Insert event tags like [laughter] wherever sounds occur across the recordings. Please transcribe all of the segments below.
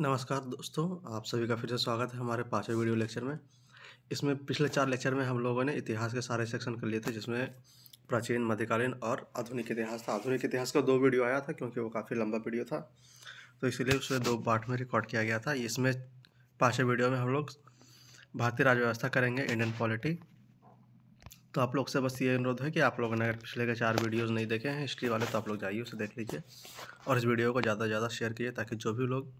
नमस्कार दोस्तों आप सभी का फिर से स्वागत है हमारे पाँचवें वीडियो लेक्चर में इसमें पिछले चार लेक्चर में हम लोगों ने इतिहास के सारे सेक्शन कर लिए थे जिसमें प्राचीन मध्यकालीन और आधुनिक इतिहास था आधुनिक इतिहास का दो वीडियो आया था क्योंकि वो काफ़ी लंबा वीडियो था तो इसीलिए उसे दो पार्ट में रिकॉर्ड किया गया था इसमें पाँचवें वीडियो में हम लोग भारतीय राज्य व्यवस्था करेंगे इंडियन पॉलिटी तो आप लोग से बस ये अनुरोध है कि आप लोगों ने अगर पिछले के चार वीडियोस नहीं देखे हैं हिस्ट्री वाले तो आप लोग जाइए उसे देख लीजिए और इस वीडियो को ज़्यादा से ज़्यादा शेयर कीजिए ताकि जो भी लोग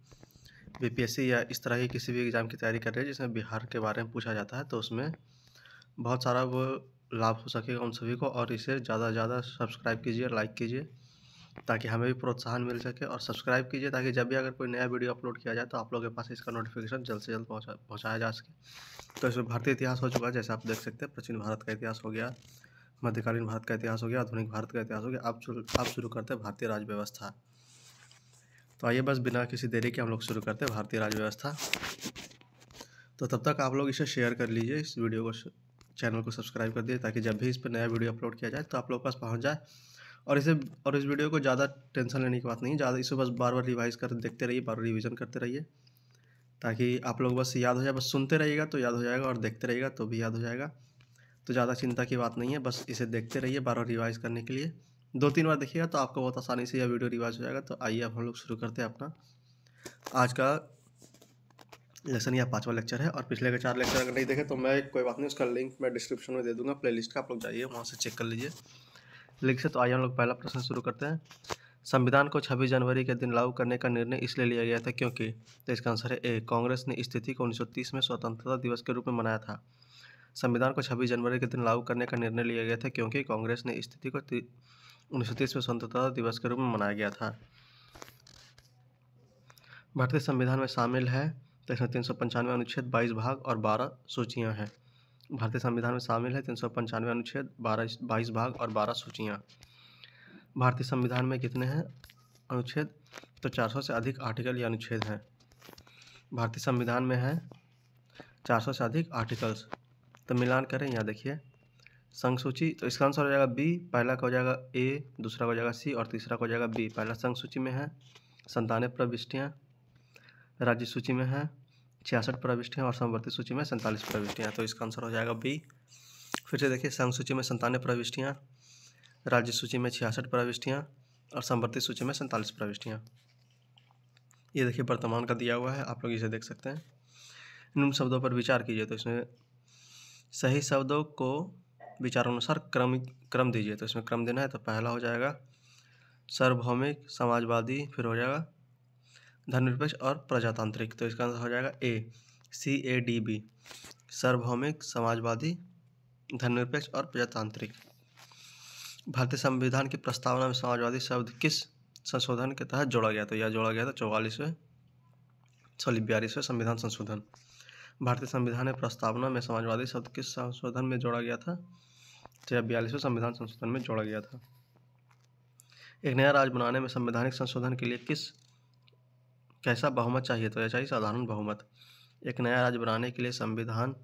बीपीएससी या इस तरह की किसी भी एग्ज़ाम की तैयारी कर रहे हैं जिसमें बिहार के बारे में पूछा जाता है तो उसमें बहुत सारा वो लाभ हो सकेगा उन सभी को और इसे ज़्यादा से ज़्यादा सब्सक्राइब कीजिए लाइक कीजिए ताकि हमें भी प्रोत्साहन मिल सके और सब्सक्राइब कीजिए ताकि जब भी अगर कोई नया वीडियो अपलोड किया जाए तो आप लोगों के पास इसका नोटिफिकेशन जल्द से जल्द पहुँचा पहुँचाया जा सके तो इसमें भारतीय इतिहास हो चुका है जैसे आप देख सकते हैं प्राचीन भारत का इतिहास हो गया मध्यकालीन भारत का इतिहास हो गया आधुनिक भारत का इतिहास हो गया अब शुरू अब शुरू करते हैं भारतीय राज्य व्यवस्था तो आइए बस बिना किसी देरी के हम लोग शुरू करते हैं भारतीय राज्य व्यवस्था तो तब तक आप लोग इसे शेयर कर लीजिए इस वीडियो को चैनल को सब्सक्राइब कर दिए ताकि जब भी इस पर नया वीडियो अपलोड किया जाए तो आप लोग पास पहुँच जाए और इसे और इस वीडियो को ज़्यादा टेंशन लेने की बात नहीं ज़्यादा इसे बस बार बार रिवाइज कर देखते रहिए बार बार रिविज़न करते रहिए ताकि आप लोग बस याद हो जाए बस सुनते रहिएगा तो याद हो जाएगा और देखते रहिएगा तो भी याद हो जाएगा तो ज़्यादा चिंता की बात नहीं है बस इसे देखते रहिए बार बार रिवाइज करने के लिए दो तीन बार देखिएगा तो आपको बहुत आसानी से यह वीडियो रिवाज हो जाएगा तो आइए अब हम लोग शुरू करते हैं अपना आज का लेसन या पाँचवा लेक्चर है और पिछले का चार लेक्चर अगर नहीं देखे तो मैं कोई बात नहीं उसका लिंक मैं डिस्क्रिप्शन में दे दूंगा प्लेलिस्ट का आप लोग जाइए वहाँ से चेक कर लीजिए लिंक से तो आइए हम लोग पहला प्रश्न शुरू करते हैं संविधान को छब्बीस जनवरी के दिन लागू करने का निर्णय इसलिए लिया गया था क्योंकि तो इसका आंसर है ए कांग्रेस ने स्थिति को उन्नीस में स्वतंत्रता दिवस के रूप में मनाया था संविधान को छब्बीस जनवरी के दिन लागू करने का निर्णय लिया गया था क्योंकि कांग्रेस ने स्थिति को उन्नीस में स्वतंत्रता दिवस के रूप में मनाया गया था भारतीय संविधान में शामिल है इसमें तीन सौ पंचानवे अनुच्छेद बाईस भाग और बारह सूचियाँ हैं भारतीय संविधान में शामिल है तीन सौ पंचानवे अनुच्छेद बारह बाईस भाग और बारह सूचियाँ भारतीय संविधान में कितने हैं अनुच्छेद तो चार सौ से अधिक आर्टिकल या अनुच्छेद हैं भारतीय संविधान में है चार सौ से अधिक आर्टिकल्स तो मिलान करें यहाँ देखिए संघ सूची तो इसका आंसर हो जाएगा बी पहला का हो जाएगा ए दूसरा का हो जाएगा सी और तीसरा का हो जाएगा बी पहला संघ सूची में है संतानवे प्रविष्टियाँ राज्य सूची में है छियासठ प्रविष्टियाँ और समवर्ती सूची में सैंतालीस प्रविष्टियाँ तो इसका आंसर हो जाएगा बी फिर से देखिए संघ सूची में संतानवे प्रविष्टियाँ राज्य सूची में छियासठ प्रविष्टियाँ और समवर्ती सूची में सैंतालीस प्रविष्टियाँ ये देखिए वर्तमान का दिया हुआ है आप लोग इसे देख सकते हैं निम्न शब्दों पर विचार कीजिए तो इसमें सही शब्दों को विचारानुसार क्रम क्रम दीजिए तो इसमें क्रम देना है तो पहला हो जाएगा सार्वभौमिक समाजवादी फिर हो जाएगा धर्मनिरपेक्ष और प्रजातांत्रिक तो इसका आंसर हो जाएगा ए सी ए डी बी सार्वभौमिक समाजवादी धर्मनिरपेक्ष और प्रजातांत्रिक भारतीय संविधान की प्रस्तावना में समाजवादी शब्द किस संशोधन के तहत जोड़ा गया था तो यह जोड़ा गया था चौवालीसवें सॉरी बयालीसवें संविधान संशोधन भारतीय संविधान में प्रस्तावना में समाजवादी शब्द किस संशोधन में जोड़ा गया था जब बयालीसवें संविधान संशोधन में जोड़ा गया था एक नया राज्य बनाने में संवैधानिक संशोधन के लिए किस कैसा बहुमत चाहिए तो यह चाहिए साधारण बहुमत एक नया राज्य बनाने के लिए संविधान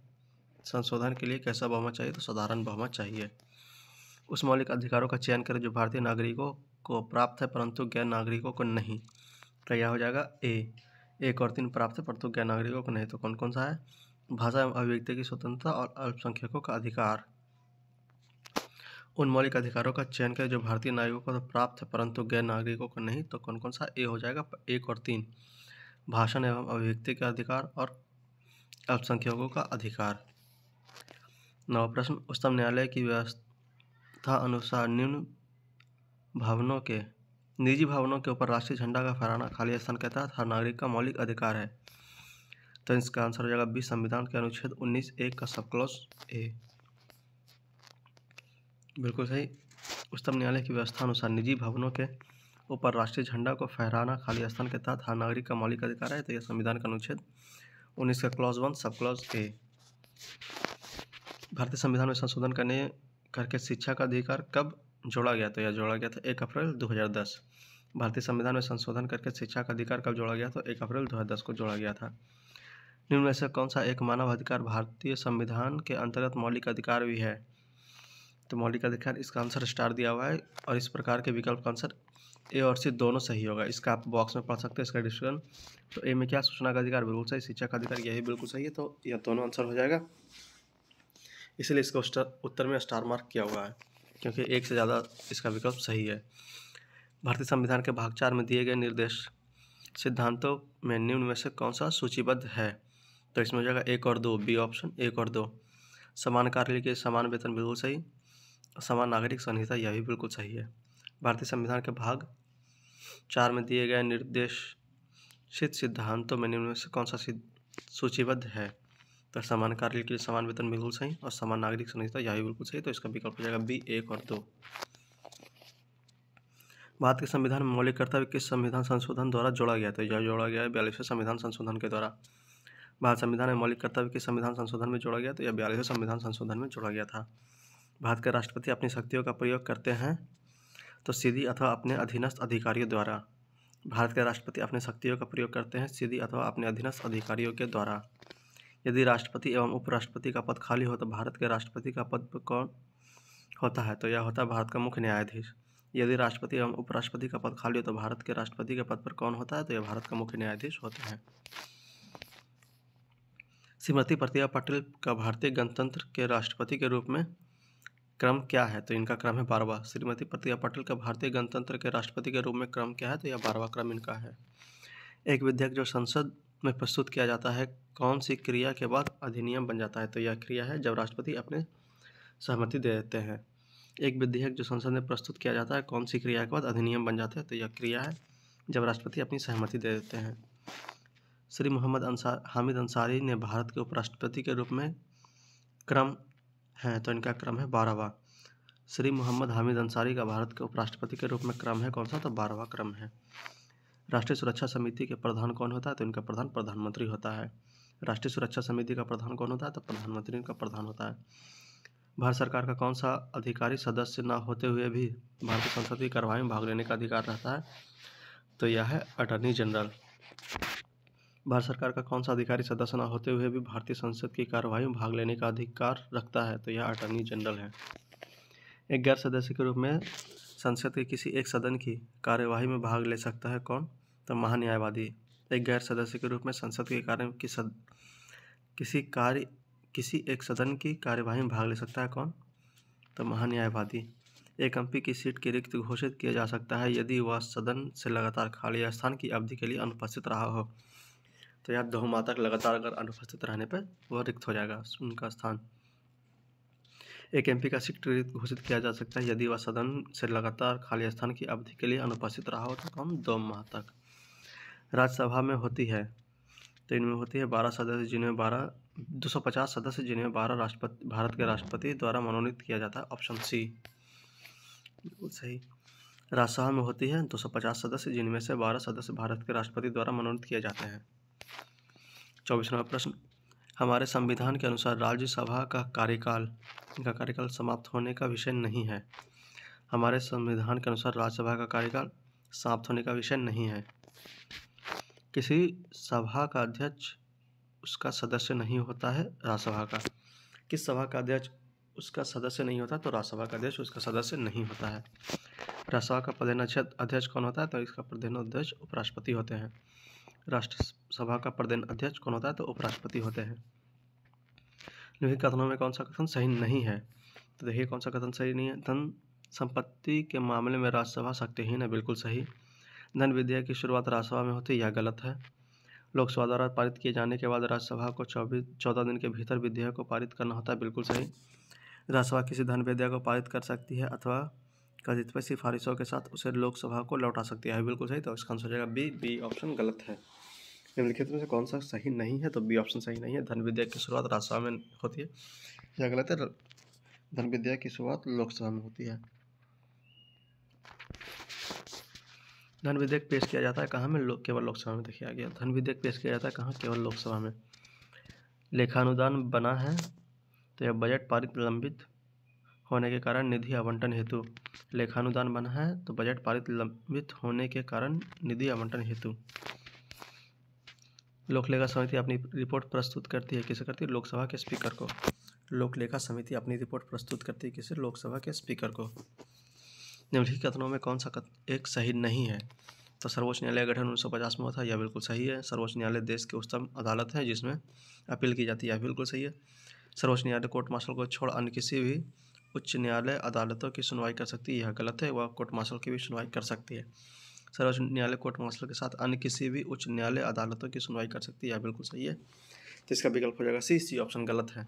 संशोधन के लिए कैसा बहुमत चाहिए तो साधारण बहुमत चाहिए उस मौलिक अधिकारों का चयन करें जो भारतीय नागरिकों को प्राप्त है परंतु गैर नागरिकों को नहीं तो यह हो जाएगा ए एक और तीन प्राप्त है परंतु गैर नागरिकों को नहीं तो कौन कौन सा है भाषा एवं अभिव्यक्ति की स्वतंत्रता और अल्पसंख्यकों का अधिकार उन मौलिक अधिकारों का चयन करें जो भारतीय नागरिकों को तो प्राप्त है परंतु गैर नागरिकों को नहीं तो कौन कौन सा ए हो जाएगा एक और तीन भाषण एवं अभिव्यक्ति का अधिकार और अल्पसंख्यकों का अधिकार नव प्रश्न उच्चतम न्यायालय की व्यवस्था अनुसार निम्न भवनों के निजी भवनों के ऊपर राष्ट्रीय झंडा का फहराना खाली स्थान के तहत हर नागरिक का मौलिक अधिकार है तो इसका आंसर हो जाएगा बीस संविधान के अनुच्छेद उन्नीस एक का सबक्लॉज ए बिल्कुल सही उच्चतम न्यायालय की व्यवस्था अनुसार निजी भवनों के ऊपर राष्ट्रीय झंडा को फहराना खाली स्थान के तहत हर नागरिक का मौलिक अधिकार है तो यह संविधान का अनुच्छेद उन्नीस का clause one sub clause A भारतीय संविधान में संशोधन करने करके शिक्षा का अधिकार कब जोड़ा गया तो यह जोड़ा गया था एक अप्रैल 2010 भारतीय संविधान में संशोधन करके शिक्षा का अधिकार कब जोड़ा गया तो एक अप्रैल 2010 को जोड़ा गया था निम्न में से कौन सा एक मानव अधिकार भारतीय संविधान के अंतर्गत मौलिक अधिकार भी है तो मौलिक अधिकार इसका आंसर स्टार दिया हुआ है और इस प्रकार के विकल्प का आंसर ए और सी दोनों सही होगा इसका आप बॉक्स में पढ़ सकते हैं इसका डिस्क्रिप्शन तो ए में क्या सूचना का अधिकार बिल्कुल सही शिक्षा का अधिकार यही बिल्कुल सही है तो यह दोनों आंसर हो जाएगा इसलिए इसका उत्तर में स्टार मार्क किया हुआ है क्योंकि एक से ज़्यादा इसका विकल्प सही है भारतीय संविधान के भाग चार में दिए गए निर्देश सिद्धांतों में निम्न में से कौन सा सूचीबद्ध है तो इसमें हो जाएगा एक और दो बी ऑप्शन एक और दो समान कार्य के समान वेतन बिल्कुल सही समान नागरिक संहिता यह भी बिल्कुल सही है भारतीय संविधान के भाग चार में दिए गए निर्देश सिद्ध सिद्धांतों में निम्न से कौन सा सूचीबद्ध है तो समान कार्य के लिए समान वेतन बिल्कुल सही और समान नागरिक संहिता यह भी बिल्कुल सही तो इसका विकल्प हो जाएगा बी एक और दो भारत के संविधान में मौलिक कर्तव्य किस संविधान संशोधन द्वारा जोड़ा गया था तो यह जोड़ा गया है बयालीसवें संविधान संशोधन के द्वारा भारत संविधान में मौलिक कर्तव्य किस संविधान संशोधन में जोड़ा गया तो यह बयालीसवें संविधान संशोधन में जोड़ा गया था भारत के राष्ट्रपति अपनी शक्तियों का प्रयोग करते हैं तो सीधी अथवा अपने अधीनस्थ अधिकारियों द्वारा भारत के राष्ट्रपति अपनी शक्तियों का प्रयोग करते हैं सीधी अथवा अपने अधीनस्थ अधिकारियों के द्वारा यदि राष्ट्रपति एवं उपराष्ट्रपति का पद खाली हो तो भारत के राष्ट्रपति का पद कौन होता है तो यह होता है भारत का मुख्य न्यायाधीश यदि राष्ट्रपति एवं उपराष्ट्रपति का पद खाली हो तो भारत के राष्ट्रपति के पद पर कौन होता है तो यह भारत का मुख्य न्यायाधीश होता है श्रीमती प्रतिभा पाटिल का भारतीय गणतंत्र के राष्ट्रपति के रूप में क्रम क्या है तो इनका क्रम है बारहवा श्रीमती प्रतिभा पटेल का भारतीय गणतंत्र के राष्ट्रपति के रूप में क्रम क्या है तो यह बारहवा क्रम इनका है एक विधेयक जो संसद में प्रस्तुत किया जाता है कौन सी क्रिया के बाद अधिनियम बन जाता है तो यह क्रिया है जब राष्ट्रपति अपने सहमति दे देते हैं एक विधेयक जो संसद में प्रस्तुत किया जाता है कौन सी क्रिया के बाद अधिनियम बन जाता है तो यह क्रिया है जब राष्ट्रपति अपनी सहमति दे देते हैं श्री मोहम्मद अंसार हामिद अंसारी ने भारत के उपराष्ट्रपति के रूप में क्रम हैं तो इनका क्रम है बारहवा श्री मोहम्मद हामिद अंसारी का भारत के उपराष्ट्रपति के रूप में क्रम है कौन सा तो बारहवा क्रम है राष्ट्रीय सुरक्षा समिति के प्रधान कौन होता है तो इनका प्रधान प्रधानमंत्री होता है राष्ट्रीय सुरक्षा समिति का प्रधान कौन होता है तो प्रधानमंत्री इनका प्रधान होता है भारत सरकार का कौन सा अधिकारी सदस्य न होते हुए भी भारतीय संसद की कार्रवाई में भाग लेने का अधिकार रहता है तो यह है अटर्नी जनरल भारत सरकार का कौन सा अधिकारी सदस्य न होते हुए भी भारतीय संसद की कार्यवाही में भाग लेने का अधिकार रखता है तो यह अटॉर्नी जनरल है एक गैर सदस्य के रूप में संसद के किसी एक सदन की कार्यवाही में भाग ले सकता है कौन तो महान्यायवादी एक गैर सदस्य के रूप में संसद के कार्य की सद किसी कार्य किसी एक सदन की कार्यवाही में भाग ले सकता है कौन तो महान्यायवादी एक एम की सीट के रिक्त घोषित किया जा सकता है यदि वह सदन से लगातार खाली स्थान की अवधि के लिए अनुपस्थित रहा हो तो यहाँ दो माता लगातार अगर अनुपस्थित रहने पर वह रिक्त हो जाएगा उनका स्थान एक एमपी का सीट घोषित किया जा सकता है यदि वह सदन से लगातार खाली स्थान की अवधि के लिए अनुपस्थित रहा हो तो कम दो माह तक राज्यसभा में होती है तो इनमें होती है बारह सदस्य जिनमें बारह दो सौ पचास सदस्य जिन्हें बारह राष्ट्रपति भारत के राष्ट्रपति द्वारा मनोनीत किया जाता है ऑप्शन सी बिल्कुल सही राज्यसभा में होती है दो सौ पचास सदस्य जिनमें से बारह सदस्य भारत के राष्ट्रपति द्वारा मनोनीत किए जाते हैं चौबीसवा प्रश्न हमारे संविधान के अनुसार राज्यसभा का कार्यकाल का कार्यकाल समाप्त होने का विषय नहीं है हमारे संविधान के अनुसार राज्यसभा का कार्यकाल समाप्त होने का विषय नहीं है किसी सभा का अध्यक्ष उसका सदस्य नहीं होता है राज्यसभा का किस सभा का अध्यक्ष उसका सदस्य नहीं होता तो राज्यसभा का अध्यक्ष उसका सदस्य नहीं होता है राज्यसभा का प्रधान अध्यक्ष कौन होता है तो इसका प्रधान अध्यक्ष उपराष्ट्रपति होते हैं राष्ट्रसभा का प्रधान अध्यक्ष कौन होता है तो उपराष्ट्रपति होते हैं निम्नलिखित तो कथनों में कौन सा कथन सही नहीं है तो देखिए कौन सा कथन सही नहीं है धन संपत्ति के मामले में राज्यसभा शक्तिहीन है बिल्कुल सही धन विधेयक की शुरुआत राज्यसभा में होती है यह गलत है लोकसभा द्वारा पारित किए जाने के बाद राज्यसभा को चौबीस चौदह दिन के भीतर विधेयक को पारित करना होता है बिल्कुल सही राज्यसभा किसी धन विधेयक को पारित कर सकती है अथवा कथित पर सिफारिशों के साथ उसे लोकसभा को लौटा सकती है बिल्कुल सही तो इसका आंसर हो जाएगा बी बी ऑप्शन गलत है निम्नलिखित में से कौन सा सही नहीं है तो बी ऑप्शन सही नहीं है धन विधेयक की शुरुआत राज्यसभा में होती है या गलत है धन विधेयक की शुरुआत लोकसभा में होती है धन विधेयक पेश किया जाता है कहाँ में लो, केवल लोकसभा में देखा गया धन विधेयक पेश किया जाता है कहाँ केवल लोकसभा में लेखानुदान बना है तो यह बजट पारित लंबित होने के कारण निधि आवंटन हेतु लेखानुदान बना है तो बजट पारित लंबित होने के कारण निधि आवंटन हेतु लोकलेखा समिति अपनी रिपोर्ट प्रस्तुत करती है किसे करती है लोकसभा के स्पीकर को लोकलेखा समिति अपनी रिपोर्ट प्रस्तुत करती है किसे लोकसभा के स्पीकर को निम्नलिखित कथनों में कौन सा कथन एक सही नहीं है तो सर्वोच्च न्यायालय गठन उन्नीस में हुआ था यह बिल्कुल सही है सर्वोच्च न्यायालय देश की उच्चतम अदालत है जिसमें अपील की जाती है यह बिल्कुल सही है सर्वोच्च न्यायालय कोर्ट मार्शल को छोड़ अन्य किसी भी उच्च न्यायालय अदालतों की सुनवाई कर सकती है यह गलत है वह कोर्ट मार्शल की भी सुनवाई कर सकती है सर्वोच्च न्यायालय कोर्ट मार्शल के साथ अन्य किसी भी उच्च न्यायालय अदालतों की सुनवाई कर सकती है यह बिल्कुल सही है तो इसका विकल्प हो जाएगा सी सी ऑप्शन गलत है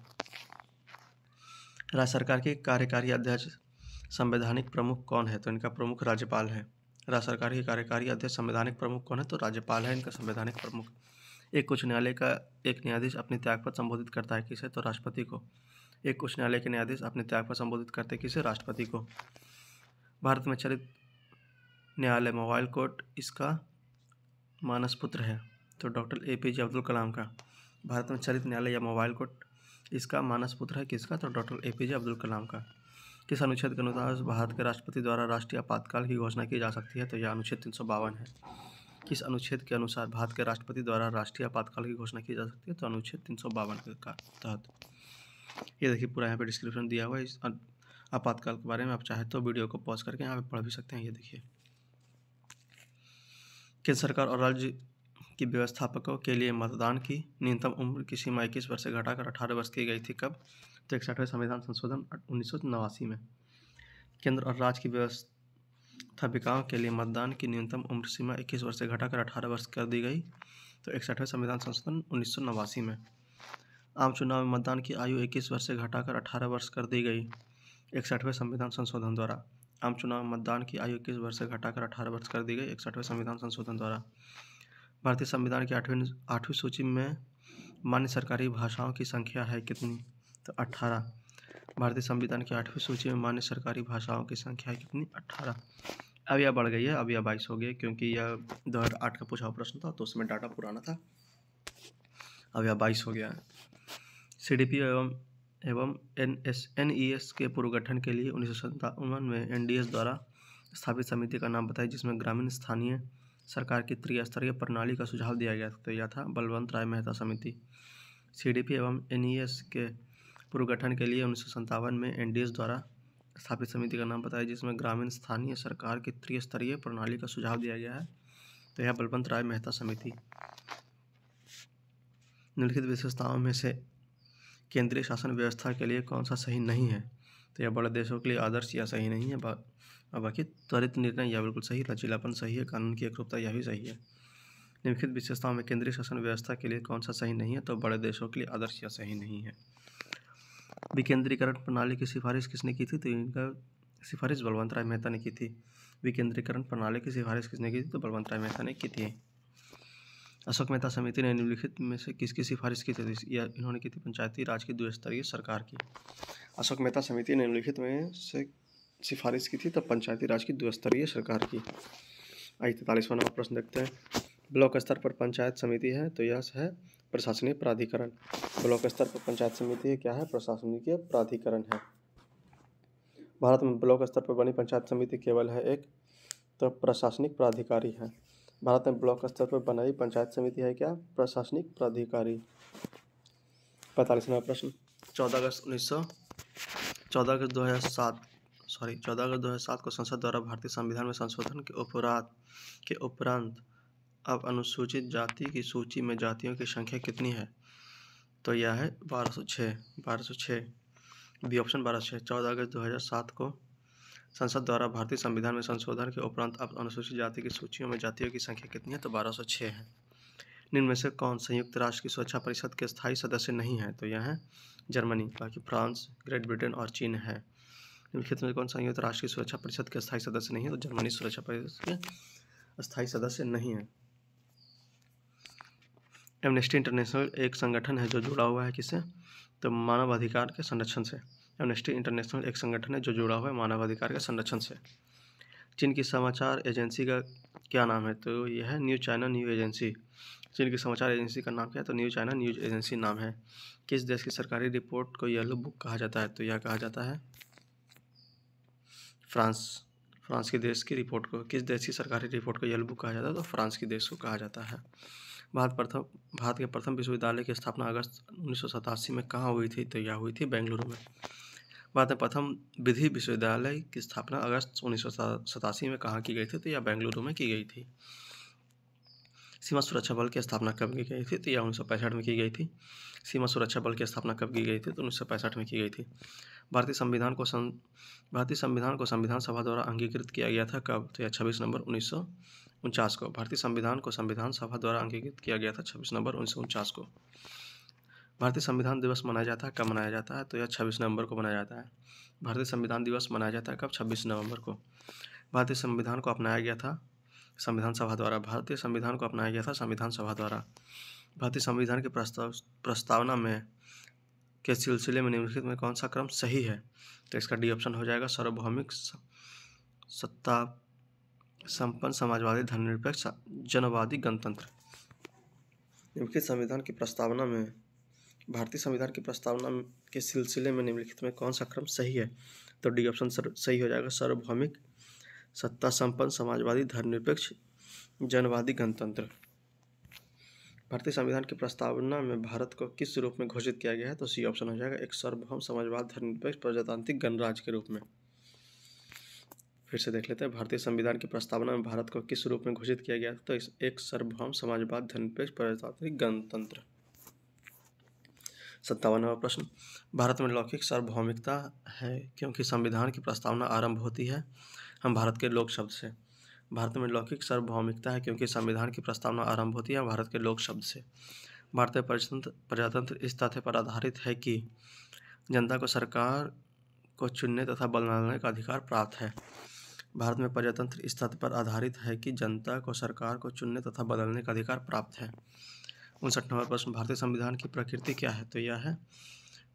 राज्य सरकार के कार्यकारी अध्यक्ष संवैधानिक प्रमुख कौन है तो इनका प्रमुख राज्यपाल है राज्य सरकार के कार्यकारी अध्यक्ष संवैधानिक प्रमुख कौन है तो राज्यपाल है इनका संवैधानिक प्रमुख एक उच्च न्यायालय का एक न्यायाधीश अपने त्याग पर संबोधित करता है किसे तो राष्ट्रपति को एक उच्च न्यायालय के न्यायाधीश अपने त्याग पर संबोधित करते किसे राष्ट्रपति को भारत में चलित न्यायालय मोबाइल कोर्ट इसका मानस पुत्र है तो doctor A P J Abdul Kalam का भारत में चलित न्यायालय या मोबाइल कोर्ट इसका मानस पुत्र है किसका तो doctor A P J Abdul Kalam का किस अनुच्छेद के अनुसार भारत के राष्ट्रपति द्वारा राष्ट्रीय आपातकाल की घोषणा की जा सकती है तो यह अनुच्छेद तीन सौ बावन है किस अनुच्छेद के अनुसार भारत के राष्ट्रपति द्वारा राष्ट्रीय आपातकाल की घोषणा की जा सकती है तो अनुच्छेद तीन सौ बावन के तहत ये देखिए पूरा यहाँ पे डिस्क्रिप्शन दिया हुआ है इस आपातकाल के बारे में आप चाहे तो वीडियो को पॉज करके यहाँ पे पढ़ भी सकते हैं ये देखिए केंद्र सरकार और राज्य की व्यवस्थापकों के लिए मतदान की न्यूनतम उम्र की सीमा इक्कीस वर्ष से घटाकर अठारह वर्ष की गई थी कब तो इकसठवें संविधान संशोधन उन्नीस में केंद्र और राज्य की व्यवस्थापिकाओं के लिए मतदान की न्यूनतम उम्र सीमा इक्कीस वर्ष से घटाकर अठारह वर्ष कर दी गई तो इकसठवें संविधान संशोधन उन्नीस में आम चुनाव में मतदान की आयु 21 वर्ष से घटाकर 18 वर्ष कर दी गई इकसठवें संविधान संशोधन द्वारा आम चुनाव में मतदान की आयु इक्कीस वर्ष से घटाकर अठारह वर्ष कर दी गई इकसठवें संविधान संशोधन द्वारा भारतीय संविधान की आठवीं आठवीं सूची में मान्य सरकारी भाषाओं की संख्या है कितनी तो अट्ठारह भारतीय संविधान की आठवीं सूची में मान्य सरकारी भाषाओं की संख्या है कितनी अट्ठारह अब यह बढ़ गई है अब यह बाईस हो गई क्योंकि यह दो हज़ार आठ का पूछा प्रश्न था तो उसमें डाटा पुराना था अब यह बाईस हो गया है सी डी पी एवं एवं N S N E S के पुनर्गठन के लिए उन्नीस सौ सत्तावन में एन डी एस द्वारा स्थापित समिति का नाम बताया जिसमें ग्रामीण स्थानीय सरकार की त्रिस्तरीय प्रणाली का सुझाव दिया गया तो यह था बलवंत राय मेहता समिति सी डी पी एवं एन ई एस के पुनर्गठन के लिए उन्नीस सौ सत्तावन में एन डी एस द्वारा स्थापित समिति का नाम बताया जिसमें ग्रामीण स्थानीय सरकार की त्रिस्तरीय प्रणाली का सुझाव दिया गया है तो यह बलवंत राय मेहता समिति निम्नलिखित विशेषताओं में से केंद्रीय शासन व्यवस्था के लिए कौन सा सही नहीं है तो यह बड़े देशों के लिए आदर्श या सही नहीं है बा, और बाकी त्वरित निर्णय यह बिल्कुल सही लचीलापन सही है कानून की एकरूपता यह भी सही है निम्नलिखित विशेषताओं में केंद्रीय शासन व्यवस्था के लिए कौन सा सही नहीं है तो बड़े देशों के लिए आदर्श या सही नहीं है विकेंद्रीकरण प्रणाली की सिफारिश किसने की थी तो इनका सिफारिश बलवंत राय मेहता ने की थी विकेंद्रीकरण प्रणाली की सिफारिश किसने की थी तो बलवंत राय मेहता ने की थी अशोक मेहता समिति ने निम्नलिखित में से किसकी सिफारिश की थी या इन्होंने की थी पंचायती राज की द्विस्तरीय सरकार की अशोक मेहता समिति ने निम्नलिखित में से सिफारिश की थी तब पंचायती राज की द्विस्तरीय सरकार की आई तैतालीसवा नंबर प्रश्न देखते हैं ब्लॉक स्तर पर पंचायत समिति है तो यह है प्रशासनिक प्राधिकरण ब्लॉक स्तर पर पंचायत समिति क्या है प्रशासनिक प्राधिकरण है भारत में ब्लॉक स्तर पर बनी पंचायत समिति केवल है एक तो प्रशासनिक प्राधिकारी है भारत में ब्लॉक स्तर पर बनाई पंचायत समिति है क्या प्रशासनिक प्राधिकारी पैंतालीसवा प्रश्न चौदह अगस्त उन्नीस सौ चौदह अगस्त दो हज़ार सात सॉरी चौदह अगस्त दो हज़ार सात को संसद द्वारा भारतीय संविधान में संशोधन के उपरांत के उपरांत अब अनुसूचित जाति की सूची में जातियों की संख्या कितनी है तो यह है बारह सौ छः बारह सौ छः बी ऑप्शन बारह सौ छः चौदह अगस्त दो हज़ार सात को संसद द्वारा भारतीय संविधान में संशोधन के उपरांत अब अनुसूचित जाति की सूचियों में जातियों की संख्या कितनी है तो बारह सौ छः है निम्न में से कौन संयुक्त राष्ट्र की सुरक्षा परिषद के स्थायी सदस्य नहीं है तो यह है जर्मनी बाकी फ्रांस ग्रेट ब्रिटेन और चीन है निम्नलिखित में कौन संयुक्त राष्ट्र की सुरक्षा परिषद के स्थायी सदस्य नहीं है तो जर्मनी सुरक्षा परिषद के स्थायी सदस्य नहीं है एमनेस्टी इंटरनेशनल एक संगठन है जो जुड़ा हुआ है किसे तो मानव अधिकार के संरक्षण से एमनेस्टी इंटरनेशनल एक संगठन है जो जुड़ा हुआ है मानवाधिकार के संरक्षण से चीन की समाचार एजेंसी का क्या नाम है तो यह है न्यू चाइना न्यूज एजेंसी चीन की समाचार एजेंसी का नाम क्या है तो न्यू चाइना न्यूज एजेंसी नाम है किस देश की सरकारी रिपोर्ट को येलो बुक कहा जाता है तो यह कहा जाता है फ्रांस फ्रांस के देश की रिपोर्ट को किस देश की सरकारी रिपोर्ट को येलो बुक कहा जाता है तो फ्रांस के देश को कहा जाता है भारत प्रथम भारत के प्रथम विश्वविद्यालय की स्थापना अगस्त उन्नीस में कहाँ हुई थी तो यह हुई थी बेंगलुरु में भारत में प्रथम विधि विश्वविद्यालय की स्थापना अगस्त उन्नीस सतासी में कहाँ की गई थी तो यह बेंगलुरु में की गई थी सीमा सुरक्षा बल की स्थापना कब की गई थी तो यह उन्नीस में की गई थी सीमा सुरक्षा बल की स्थापना कब की गई थी तो उन्नीस में की गई थी भारतीय संविधान को सं भारतीय संविधान को संविधान सभा द्वारा अंगीकृत किया गया था कब तो यह छब्बीस नवंबर उन्नीस को भारतीय संविधान को संविधान सभा द्वारा अंगीकृत किया गया था छब्बीस नवंबर उन्नीस को भारतीय संविधान दिवस मनाया जाता है कब मनाया जाता है तो यह छब्बीस नवंबर को मनाया जाता है भारतीय संविधान दिवस मनाया जाता है कब छब्बीस नवंबर को भारतीय संविधान को अपनाया गया था संविधान सभा द्वारा भारतीय संविधान को अपनाया गया था संविधान सभा द्वारा भारतीय संविधान की प्रस्ताव प्रस्तावना में के सिलसिले में निम्नलिखित में कौन सा क्रम सही है तो इसका डी ऑप्शन हो जाएगा सार्वभौमिक सत्ता संपन्न समाजवादी धर्मनिरपेक्ष जनवादी गणतंत्र निम्नलिखित संविधान की प्रस्तावना में भारतीय संविधान की प्रस्तावना के सिलसिले में निम्नलिखित में कौन सा क्रम सही है तो डी ऑप्शन सही हो जाएगा सार्वभौमिक सत्ता संपन्न समाजवादी धर्मनिरपेक्ष जनवादी गणतंत्र भारतीय संविधान की प्रस्तावना में भारत को किस रूप में घोषित किया गया है तो सी ऑप्शन हो जाएगा एक सार्वभौम समाजवाद धर्मनिरपेक्ष प्रजातांत्रिक गणराज्य के रूप में फिर से देख लेते हैं भारतीय संविधान की प्रस्तावना में भारत को किस रूप में घोषित किया गया तो एक सार्वभौम समाजवाद धर्मनिरपेक्ष प्रजातांत्रिक गणतंत्र सत्तावनवा प्रश्न भारत में लौकिक सार्वभौमिकता है क्योंकि संविधान की प्रस्तावना आरंभ होती है हम भारत के लोक शब्द से भारत में लौकिक सार्वभौमिकता है क्योंकि संविधान की प्रस्तावना आरंभ होती है भारत के लोक शब्द से भारतीय प्रजातंत्र प्रजातंत्र इस तथ्य पर आधारित है कि जनता को सरकार को चुनने तथा बनाने का अधिकार प्राप्त है भारत में प्रजातंत्र इस तथ्य पर आधारित है कि जनता को सरकार को चुनने तथा बदलने का अधिकार प्राप्त है उनसठ नंबर प्रश्न भारतीय संविधान की प्रकृति क्या है तो यह है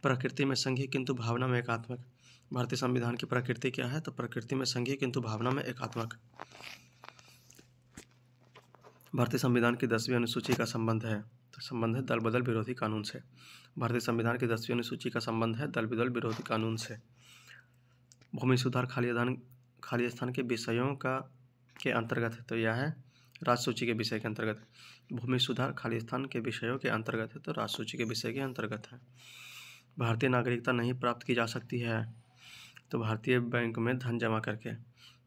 प्रकृति में संघीय किंतु भावना में एकात्मक भारतीय संविधान की प्रकृति क्या है तो प्रकृति में संघीय किंतु भावना में एकात्मक भारतीय संविधान की दसवीं अनुसूची का संबंध है तो संबंध है दल बदल विरोधी कानून से भारतीय संविधान की दसवीं अनुसूची का संबंध है दल बदल विरोधी कानून से भूमि सुधार खाली खाली स्थान के विषयों का के अंतर्गत है तो यह है राजसूची के विषय के अंतर्गत भूमि सुधार स्थान के विषयों के अंतर्गत है तो राजसूची के विषय के अंतर्गत है भारतीय नागरिकता नहीं प्राप्त की जा सकती है तो भारतीय बैंक में धन जमा करके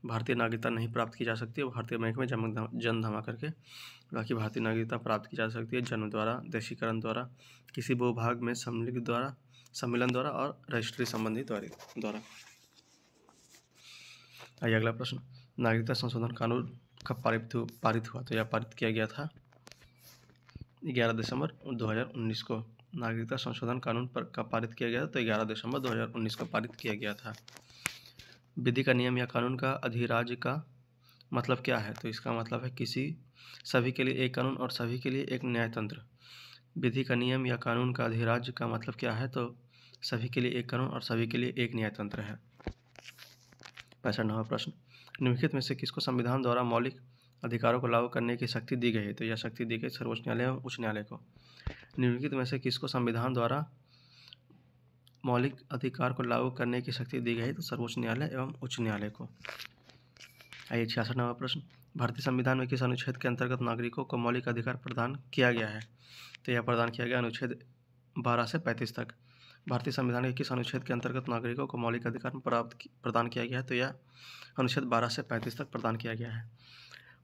भारतीय नागरिकता नहीं प्राप्त की जा सकती है भारतीय बैंक में जमा जन जमा करके बाकी भारतीय नागरिकता प्राप्त की जा सकती है जन्म द्वारा देशीकरण द्वारा किसी वो भाग में सम्मिलित द्वारा सम्मेलन द्वारा और रजिस्ट्री संबंधी द्वारा आइए अगला प्रश्न नागरिकता संशोधन कानून का पारित पारित हुआ था तो या पारित किया गया था 11 दिसंबर 2019 को नागरिकता संशोधन कानून पर का पारित किया गया था तो 11 दिसंबर 2019 को पारित किया गया था विधि का नियम या कानून का अधिराज्य का मतलब क्या है तो इसका मतलब है किसी सभी के लिए एक कानून और सभी के लिए एक न्यायतंत्र विधि का नियम या कानून का अधिराज्य का मतलब क्या है तो सभी के लिए एक कानून और सभी के लिए एक न्यायतंत्र है पैसा नवा प्रश्न निम्नलिखित में से किसको संविधान द्वारा मौलिक अधिकारों को लागू करने की शक्ति दी गई है तो यह शक्ति दी गई सर्वोच्च न्यायालय एवं उच्च न्यायालय को निम्नलिखित में से किसको संविधान द्वारा मौलिक अधिकार को लागू करने की शक्ति दी गई तो सर्वोच्च न्यायालय एवं उच्च न्यायालय को आइए छियासठ नंबर प्रश्न भारतीय संविधान में किस अनुच्छेद के अंतर्गत नागरिकों को मौलिक अधिकार प्रदान किया गया है तो यह प्रदान किया गया अनुच्छेद बारह से पैंतीस तक भारतीय संविधान के किस अनुच्छेद के अंतर्गत नागरिकों को मौलिक अधिकार प्राप्त प्रदान किया गया है तो यह अनुच्छेद बारह से पैंतीस तक प्रदान किया गया है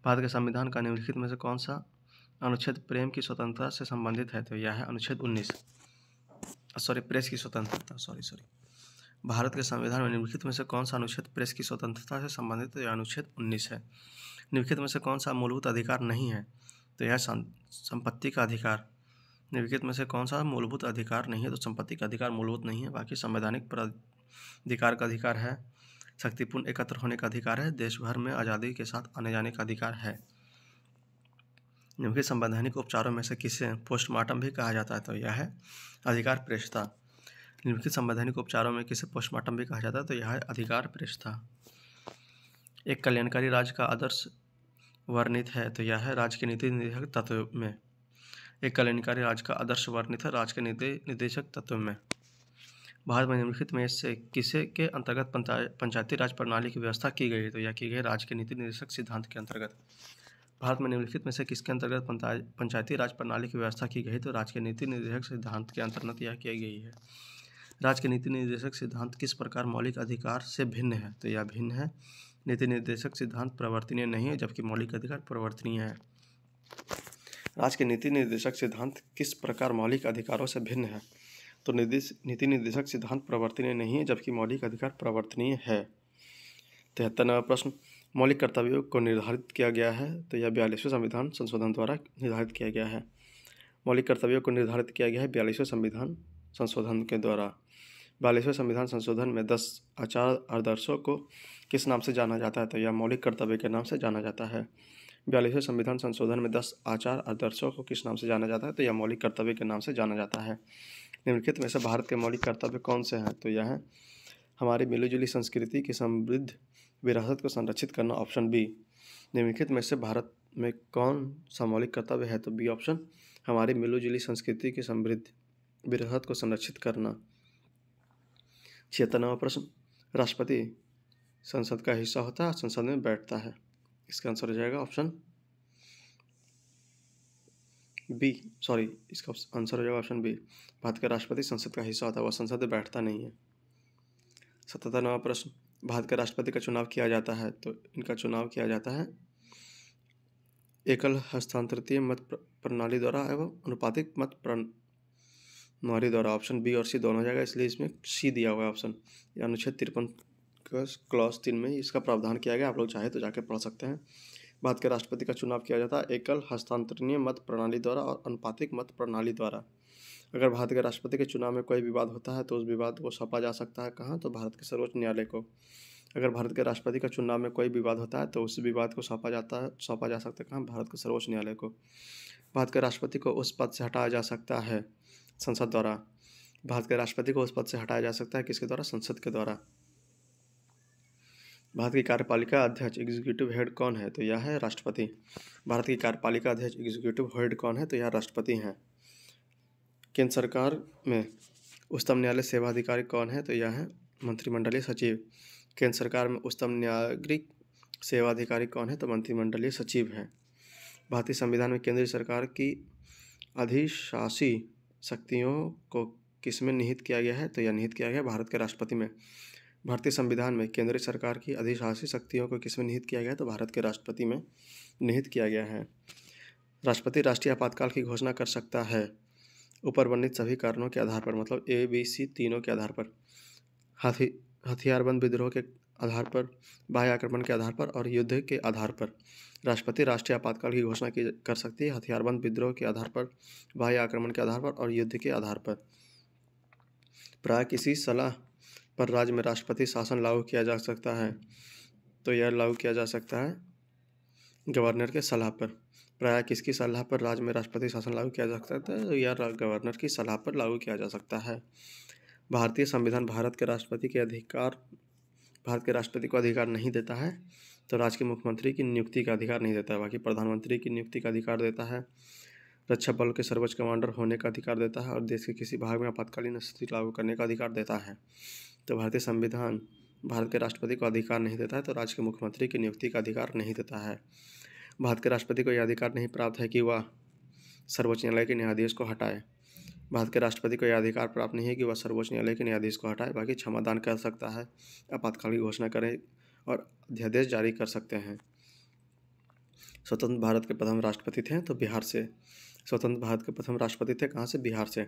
भारत के संविधान का निम्नलिखित में से कौन सा अनुच्छेद प्रेम की स्वतंत्रता से संबंधित है तो यह है अनुच्छेद उन्नीस सॉरी प्रेस की स्वतंत्रता सॉरी सॉरी भारत के संविधान में निम्नलिखित में से कौन सा अनुच्छेद प्रेस की स्वतंत्रता से संबंधित तो यह अनुच्छेद उन्नीस है निम्नलिखित में से कौन सा मूलभूत अधिकार नहीं है तो यह संपत्ति का अधिकार निम्नलिखित में से कौन सा मूलभूत अधिकार नहीं है तो संपत्ति का अधिकार मूलभूत नहीं है बाकी संवैधानिक अधिकार का अधिकार है शक्तिपूर्ण एकत्र होने का अधिकार है देश भर में आज़ादी के साथ आने जाने का अधिकार है निम्नलिखित संवैधानिक उपचारों में से किसे पोस्टमार्टम भी कहा जाता है तो यह है अधिकार प्रेषता निम्नलिखित संवैधानिक उपचारों में किसे पोस्टमार्टम भी कहा जाता है तो यह है अधिकार प्रेषता एक कल्याणकारी राज्य का आदर्श वर्णित है तो यह है राज्य के नीति निर्धारक तत्व में एक कल्याणकारी राज्य का आदर्श वर्णित है राज्य के निदेशक तत्व में भारत में निम्नलिखित में से किसे के अंतर्गत पंचायती राज प्रणाली की व्यवस्था की गई है तो यह की गई राज्य के नीति निदेशक सिद्धांत के अंतर्गत भारत में निम्नलिखित में से किसके अंतर्गत पंचायती राज प्रणाली की व्यवस्था की गई तो राज्य के नीति निदेशक सिद्धांत के अंतर्गत यह की गई है राज्य के नीति निर्देशक सिद्धांत किस प्रकार मौलिक अधिकार से भिन्न है तो यह भिन्न है नीति निर्देशक सिद्धांत प्रवर्तनीय नहीं है जबकि मौलिक अधिकार प्रवर्तनीय है राज्य के नीति निर्देशक सिद्धांत किस प्रकार मौलिक अधिकारों से भिन्न है तो निर्देश नीति निर्देशक सिद्धांत प्रवर्तनीय नहीं है जबकि मौलिक अधिकार प्रवर्तनीय है तिहत्तर नंबर प्रश्न मौलिक कर्तव्यों को निर्धारित किया गया है तो यह बयालीसवें संविधान संशोधन द्वारा निर्धारित किया गया है मौलिक कर्तव्यों को निर्धारित किया गया है बयालीसवें संविधान संशोधन के द्वारा बयालीसवें संविधान संशोधन में दस आचार आदर्शों को किस नाम से जाना जाता है तो यह मौलिक कर्तव्य के नाम से जाना जाता है बयालीसवें संविधान संशोधन में दस आचार आदर्शों को किस नाम से जाना जाता है तो यह मौलिक कर्तव्य के नाम से जाना जाता है निम्नलिखित में से भारत के मौलिक कर्तव्य कौन से हैं तो यह है हमारी मिलीजुली संस्कृति की समृद्ध विरासत को संरक्षित करना ऑप्शन बी निम्नलिखित में से भारत में कौन सा मौलिक कर्तव्य है तो बी ऑप्शन हमारी मिलीजुली संस्कृति की समृद्ध विरासत को संरक्षित करना छिहत्तरवा प्रश्न राष्ट्रपति संसद का हिस्सा होता है संसद में बैठता है इसका आंसर हो जाएगा ऑप्शन बी सॉरी इसका आंसर हो जाएगा ऑप्शन बी भारत का राष्ट्रपति संसद का हिस्सा होता है वह संसद में बैठता नहीं है सतहत्तरवा प्रश्न भारत के राष्ट्रपति का चुनाव किया जाता है तो इनका चुनाव किया जाता है एकल हस्तांतरितीय मत प्रणाली द्वारा एवं अनुपातिक मत प्रणाली द्वारा ऑप्शन बी और सी दोनों हो जाएगा इसलिए इसमें सी दिया हुआ है ऑप्शन अनुच्छेद तिरपन क्लॉस तीन में इसका प्रावधान किया गया आप लोग चाहे तो जाके पढ़ सकते हैं भारत के राष्ट्रपति का चुनाव किया जाता है एकल हस्तांतरणीय मत प्रणाली द्वारा और अनुपातिक मत प्रणाली द्वारा अगर भारत के राष्ट्रपति के चुनाव में कोई विवाद होता है तो उस विवाद को सौंपा जा सकता है कहाँ तो भारत के सर्वोच्च न्यायालय को अगर भारत के राष्ट्रपति का चुनाव में कोई विवाद होता है तो उस विवाद को सौंपा जाता है सौंपा जा सकता है कहाँ भारत के सर्वोच्च न्यायालय को भारत के राष्ट्रपति को उस पद से हटाया जा सकता है संसद द्वारा भारत के राष्ट्रपति को उस पद से हटाया जा सकता है किसके द्वारा संसद के द्वारा भारत की कार्यपालिका अध्यक्ष एग्जीक्यूटिव हेड कौन है तो यह है राष्ट्रपति भारत की कार्यपालिका अध्यक्ष एग्जीक्यूटिव हेड कौन है तो यह राष्ट्रपति हैं केंद्र सरकार में उच्चतम न्यायालय सेवा अधिकारी कौन है तो यह है मंत्रिमंडलीय सचिव केंद्र सरकार में उच्चतम नागरिक सेवा अधिकारी कौन है तो मंत्रिमंडलीय सचिव हैं भारतीय संविधान में केंद्रीय सरकार की अधिशासी शक्तियों को किसमें निहित किया गया है तो यह निहित किया गया भारत के राष्ट्रपति में भारतीय संविधान में केंद्रीय सरकार की अधिशासी शक्तियों को किसमें निहित किया गया तो भारत के राष्ट्रपति में निहित किया गया है राष्ट्रपति राष्ट्रीय आपातकाल की घोषणा कर सकता है ऊपर वर्णित सभी कारणों के आधार पर मतलब ए बी सी तीनों के आधार पर हाथी हथियारबंद विद्रोह के आधार पर बाह्य आक्रमण के आधार पर और युद्ध के आधार पर राष्ट्रपति राष्ट्रीय आपातकाल की घोषणा की कर सकती है हथियारबंद विद्रोह के आधार पर बाह्य आक्रमण के आधार पर और युद्ध के आधार पर प्राय किसी सलाह पर राज्य में राष्ट्रपति शासन लागू किया जा सकता है तो यह लागू किया जा सकता है गवर्नर के सलाह पर प्राय किसकी सलाह पर राज्य में राष्ट्रपति शासन लागू किया जा सकता है तो यह गवर्नर की सलाह पर लागू किया जा सकता है भारतीय संविधान भारत के राष्ट्रपति के अधिकार भारत के राष्ट्रपति को अधिकार नहीं देता है तो राज्य के मुख्यमंत्री की नियुक्ति का अधिकार नहीं देता है बाकी प्रधानमंत्री की नियुक्ति का अधिकार देता है रक्षा बल के सर्वोच्च कमांडर होने का अधिकार देता है और देश के किसी भाग में आपातकालीन स्थिति लागू करने का अधिकार देता है तो भारतीय संविधान भारत के राष्ट्रपति को अधिकार नहीं देता है तो राज्य के मुख्यमंत्री की नियुक्ति का अधिकार नहीं देता है भारत के राष्ट्रपति को यह अधिकार नहीं प्राप्त है कि वह सर्वोच्च न्यायालय के न्यायाधीश को हटाए भारत के राष्ट्रपति को यह अधिकार प्राप्त नहीं है कि वह सर्वोच्च न्यायालय के न्यायाधीश को हटाए बाकी क्षमादान कर सकता है आपातकाल की घोषणा करें और अध्यादेश जारी कर सकते हैं स्वतंत्र भारत के प्रथम राष्ट्रपति थे तो बिहार से स्वतंत्र भारत के प्रथम राष्ट्रपति थे कहाँ से बिहार से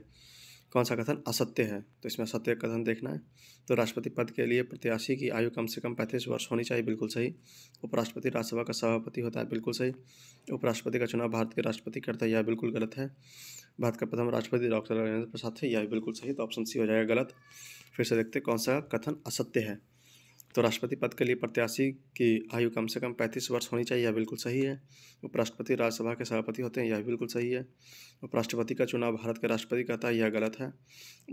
कौन सा कथन असत्य है तो इसमें असत्य कथन देखना है तो राष्ट्रपति पद के लिए प्रत्याशी की आयु कम से कम पैंतीस वर्ष होनी चाहिए बिल्कुल सही उपराष्ट्रपति राज्यसभा का सभापति होता है बिल्कुल सही उपराष्ट्रपति का चुनाव भारत के राष्ट्रपति करता है यह बिल्कुल गलत है भारत का प्रथम राष्ट्रपति डॉक्टर राजेंद्र प्रसाद थे यह बिल्कुल सही तो ऑप्शन सी हो जाएगा गलत फिर से देखते कौन सा कथन असत्य है तो राष्ट्रपति पद के लिए प्रत्याशी की आयु कम से कम पैंतीस वर्ष होनी चाहिए यह बिल्कुल सही है उपराष्ट्रपति राज्यसभा के सभापति होते हैं यह बिल्कुल सही है उपराष्ट्रपति का चुनाव भारत के राष्ट्रपति का है यह गलत है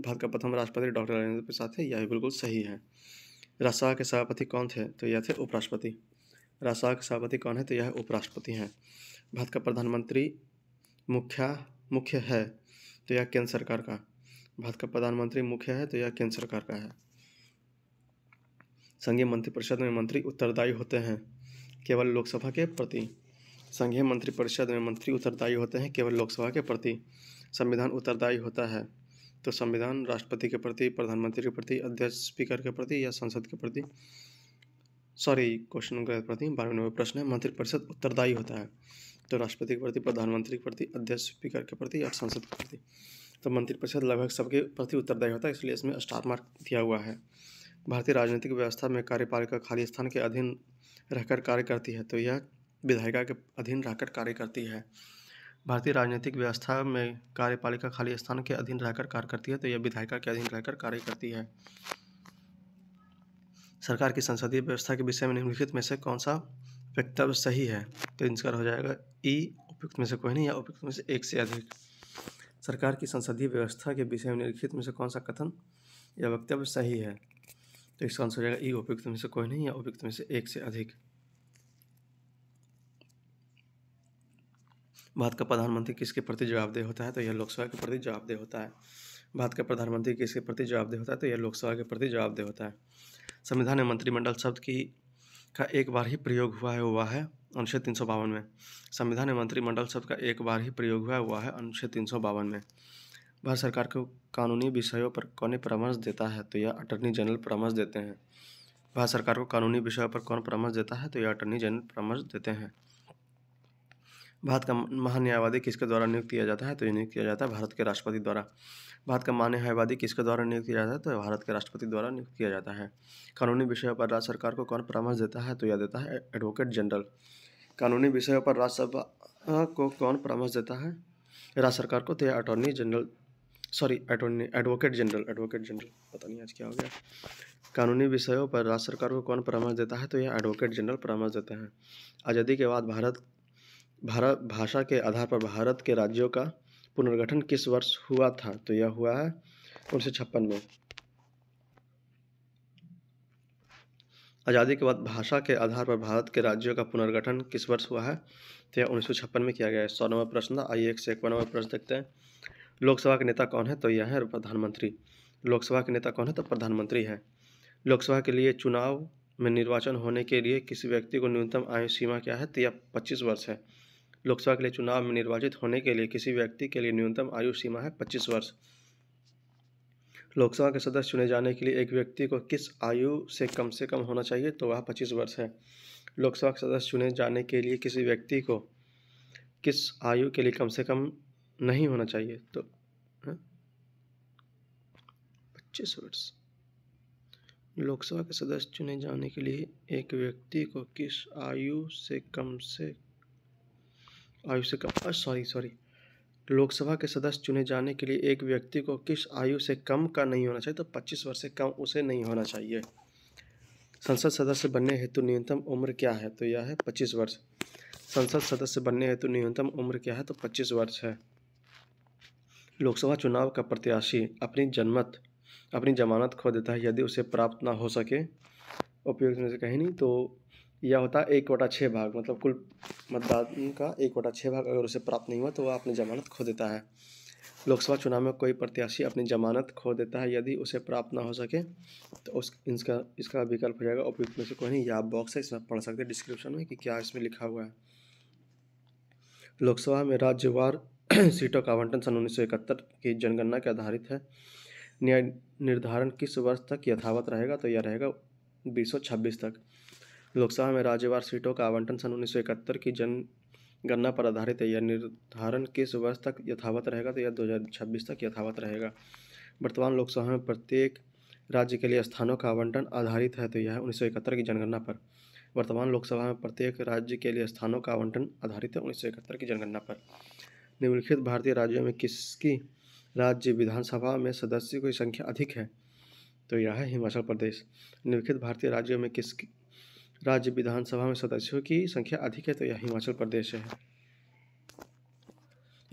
भारत का प्रथम राष्ट्रपति डॉक्टर राजेंद्र प्रसाद थे यह बिल्कुल सही है राज्यसभा के सभापति कौन थे तो यह थे उपराष्ट्रपति राज्यसभा के सभापति कौन है तो यह उपराष्ट्रपति हैं भारत का प्रधानमंत्री मुख्या मुख्य है तो यह केंद्र सरकार का भारत का प्रधानमंत्री मुख्य है तो यह केंद्र सरकार का है संघीय मंत्रिपरिषद में मंत्री उत्तरदायी होते हैं केवल लोकसभा के प्रति संघीय मंत्रिपरिषद में मंत्री उत्तरदायी होते हैं केवल लोकसभा के प्रति संविधान उत्तरदायी होता है तो संविधान राष्ट्रपति के प्रति प्रधानमंत्री के प्रति अध्यक्ष स्पीकर के प्रति या संसद के प्रति सॉरी क्वेश्चन के प्रति बारहवें नंबर प्रश्न है मंत्रिपरिषद उत्तरदायी होता है तो राष्ट्रपति के प्रति प्रधानमंत्री के प्रति अध्यक्ष स्पीकर के प्रति या संसद के प्रति तो मंत्रिपरिषद लगभग सबके प्रति उत्तरदायी होता है इसलिए इसमें स्टार मार्क दिया हुआ है भारतीय राजनीतिक व्यवस्था में कार्यपालिका खाली स्थान के अधीन रहकर कार्य करती है तो यह विधायिका के अधीन रहकर कार्य करती है भारतीय राजनीतिक व्यवस्था में कार्यपालिका खाली स्थान के अधीन रहकर कार्य करती है तो यह विधायिका के अधीन रहकर कार्य करती है सरकार की संसदीय व्यवस्था के विषय में निम्नलिखित में से कौन सा वक्तव्य सही है तो इनका हो जाएगा ई उपयुक्त में से कोई नहीं या उपयुक्त में से एक से अधिक सरकार की संसदीय व्यवस्था के विषय में निम्नलिखित में से कौन सा कथन या वक्तव्य सही है तो इसका आंसर हो जाएगा ई उपयुक्त में से कोई नहीं या उपयुक्त में से एक से अधिक भारत का प्रधानमंत्री किसके प्रति जवाबदेह होता है तो यह लोकसभा के प्रति जवाबदेह होता है भारत का प्रधानमंत्री किसके प्रति जवाबदेह होता है तो यह लोकसभा के प्रति जवाबदेह होता है संविधान में मंत्रिमंडल शब्द की का एक बार ही प्रयोग हुआ है हुआ है अनुच्छेद तीन सौ बावन में संविधान में मंत्रिमंडल शब्द का एक बार ही प्रयोग हुआ हुआ है अनुच्छेद तीन सौ बावन में भारत सरकार को कानूनी विषयों पर कौन परामर्श देता है तो यह अटर्नी जनरल परामर्श देते हैं भारत सरकार को कानूनी विषयों पर कौन परामर्श देता है तो यह अटर्नी जनरल परामर्श देते हैं भारत का महान्यायवादी किसके द्वारा नियुक्त किया जाता है तो नियुक्त किया जाता है भारत के राष्ट्रपति द्वारा भारत का महान्यायवादी किसके द्वारा नियुक्त किया जाता है तो भारत के राष्ट्रपति द्वारा नियुक्त किया जाता है कानूनी विषयों पर राज्य सरकार को कौन परामर्श देता है तो यह देता है एडवोकेट जनरल कानूनी विषयों पर राज्यसभा को कौन परामर्श देता है राज्य सरकार को तो यह attorney general sorry advocate general advocate general पता नहीं आज क्या हो गया कानूनी विषयों पर राज्य सरकार को कौन परामर्श देता है तो यह एडवोकेट जनरल परामर्श देते हैं आज़ादी के बाद भारत भारत भाषा के आधार पर भारत के राज्यों का पुनर्गठन किस वर्ष हुआ था तो यह हुआ है उन्नीस छप्पन में आज़ादी के बाद भाषा के आधार पर भारत के राज्यों का पुनर्गठन किस वर्ष हुआ है तो यह उन्नीस में किया गया है सौ नंबर प्रश्न था आइए एक से एक नंबर प्रश्न देखते हैं लोकसभा के नेता कौन है तो यह है प्रधानमंत्री लोकसभा के नेता कौन है तो प्रधानमंत्री है लोकसभा के लिए चुनाव में निर्वाचन होने के लिए किसी व्यक्ति को न्यूनतम आयु सीमा क्या है तो यह पच्चीस वर्ष है लोकसभा के लिए चुनाव में निर्वाचित होने के लिए किसी व्यक्ति के लिए न्यूनतम आयु सीमा है पच्चीस वर्ष लोकसभा के सदस्य चुने जाने के लिए एक व्यक्ति को किस आयु से कम से कम होना चाहिए तो वह पच्चीस वर्ष है लोकसभा के सदस्य चुने जाने के लिए किसी व्यक्ति को किस आयु के लिए कम से कम नहीं होना चाहिए तो हाँ? पच्चीस वर्ष लोकसभा के सदस्य चुने जाने के लिए एक व्यक्ति को किस आयु से कम से आयु से कम सॉरी सॉरी लोकसभा के सदस्य चुने जाने के लिए एक व्यक्ति को किस आयु से कम का नहीं होना चाहिए तो 25 वर्ष से कम उसे नहीं होना चाहिए संसद सदस्य बनने हेतु न्यूनतम उम्र क्या है तो यह है 25 वर्ष संसद सदस्य बनने हेतु न्यूनतम उम्र क्या है तो 25 वर्ष है लोकसभा चुनाव का प्रत्याशी अपनी जनमत अपनी जमानत खो देता है यदि उसे प्राप्त ना हो सके उपयुक्त में से कहीं नहीं तो यह होता है एक वटा छः भाग मतलब कुल मतदान का एक वटा छः भाग अगर उसे प्राप्त नहीं हुआ तो वह अपनी जमानत खो देता है लोकसभा चुनाव में कोई प्रत्याशी अपनी जमानत खो देता है यदि उसे प्राप्त ना हो सके तो उस इसका इसका विकल्प हो जाएगा उपयुक्त में से कोई नहीं या बॉक्स है इसमें पढ़ सकते डिस्क्रिप्शन में कि क्या इसमें लिखा हुआ है लोकसभा में राज्यवार [clears throat] सीटों का आवंटन सन उन्नीस की जनगणना के आधारित है न्याय निर्धारण किस वर्ष तक यथावत रहेगा तो यह रहेगा बीस तक लोकसभा में राज्यवार सीटों का आवंटन सन उन्नीस की जनगणना पर आधारित है यह निर्धारण किस वर्ष तक यथावत रहेगा तो यह 2026 तक यथावत रहेगा वर्तमान लोकसभा में प्रत्येक राज्य के लिए स्थानों का आवंटन आधारित है तो यह उन्नीस की जनगणना पर वर्तमान लोकसभा में प्रत्येक राज्य के लिए स्थानों का आवंटन आधारित है उन्नीस की जनगणना पर तो निम्नलिखित भारतीय राज्यों में किसकी राज्य विधानसभा में सदस्यों की संख्या अधिक है तो यह है हिमाचल प्रदेश निम्नलिखित भारतीय राज्यों में किस राज्य विधानसभा में सदस्यों की संख्या अधिक है तो यह हिमाचल प्रदेश है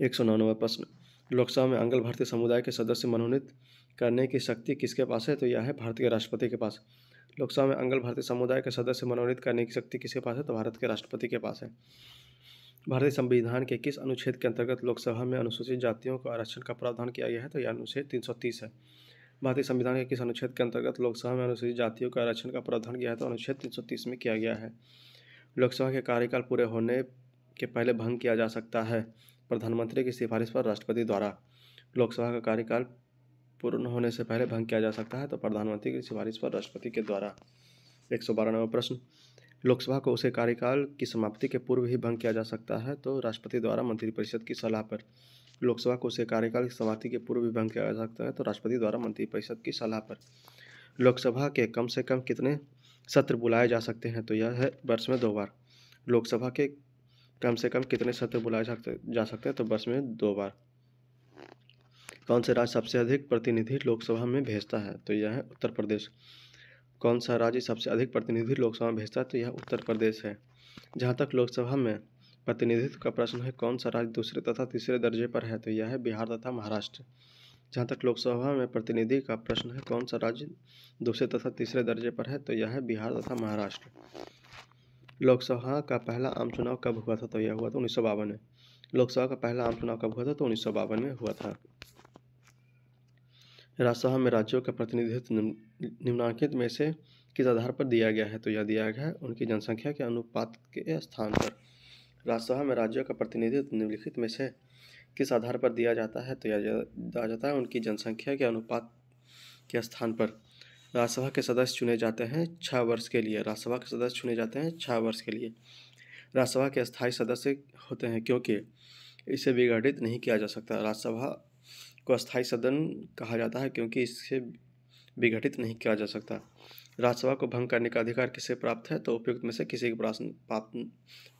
एक सौ नौनवे प्रश्न लोकसभा में अंगल भारतीय समुदाय के सदस्य मनोनीत करने की शक्ति किसके पास है तो यह है भारतीय राष्ट्रपति के पास लोकसभा में अंगल भारतीय समुदाय के सदस्य मनोनीत करने की शक्ति किसके पास है तो भारत के राष्ट्रपति के पास है भारतीय संविधान के किस अनुच्छेद के अंतर्गत लोकसभा में अनुसूचित जातियों को आरक्षण का प्रावधान किया गया है तो यह अनुच्छेद 330 है भारतीय संविधान के किस अनुच्छेद के अंतर्गत लोकसभा में अनुसूचित जातियों का आरक्षण का प्रावधान किया है तो अनुच्छेद 330 में किया गया है लोकसभा के कार्यकाल पूरे होने के पहले भंग किया जा सकता है प्रधानमंत्री की सिफारिश पर राष्ट्रपति द्वारा लोकसभा का कार्यकाल पूर्ण होने से पहले भंग किया जा सकता है तो प्रधानमंत्री की सिफारिश पर राष्ट्रपति के द्वारा एक सौ बारहवें प्रश्न लोकसभा को उसे कार्यकाल की समाप्ति के पूर्व ही भंग किया जा सकता है तो राष्ट्रपति द्वारा मंत्रिपरिषद की सलाह पर लोकसभा को उसे कार्यकाल की समाप्ति के पूर्व ही भंग किया जा सकता है तो राष्ट्रपति द्वारा मंत्रिपरिषद की सलाह पर लोकसभा के कम से कम कितने सत्र बुलाए जा सकते हैं तो यह है वर्ष में दो बार लोकसभा के कम से कम कितने सत्र बुलाए सकते जा सकते हैं तो वर्ष में दो बार कौन से राज्य सबसे अधिक प्रतिनिधि लोकसभा में भेजता है तो यह है उत्तर प्रदेश कौन सा राज्य सबसे अधिक प्रतिनिधि लोकसभा में भेजता है तो यह उत्तर प्रदेश है जहाँ तक लोकसभा में प्रतिनिधित्व का प्रश्न है कौन सा राज्य दूसरे तथा तीसरे दर्जे पर है तो यह है बिहार तथा महाराष्ट्र जहाँ तक लोकसभा में प्रतिनिधि का प्रश्न है कौन सा राज्य दूसरे तथा तीसरे दर्जे पर है तो यह है बिहार तथा महाराष्ट्र लोकसभा का पहला आम चुनाव कब हुआ था तो यह हुआ था तो उन्नीस में लोकसभा का पहला आम चुनाव कब हुआ था तो उन्नीस में हुआ था राज्यसभा में राज्यों का प्रतिनिधित्व निम्नांकित में से किस आधार पर दिया गया है तो यह दिया गया है उनकी जनसंख्या के अनुपात के स्थान पर राज्यसभा में राज्यों का प्रतिनिधित्व निम्नलिखित में से किस आधार पर दिया जाता है तो यह दिया जाता है उनकी जनसंख्या के अनुपात के स्थान पर राज्यसभा के सदस्य चुने जाते हैं छः वर्ष के लिए राज्यसभा के सदस्य चुने जाते हैं छः वर्ष के लिए राज्यसभा के स्थायी सदस्य होते हैं क्योंकि इसे विघटित नहीं किया जा सकता राज्यसभा को अस्थायी सदन कहा जाता है क्योंकि इससे विघटित नहीं किया जा सकता राज्यसभा को भंग करने का अधिकार किसे प्राप्त है तो उपयुक्त में से किसी के पास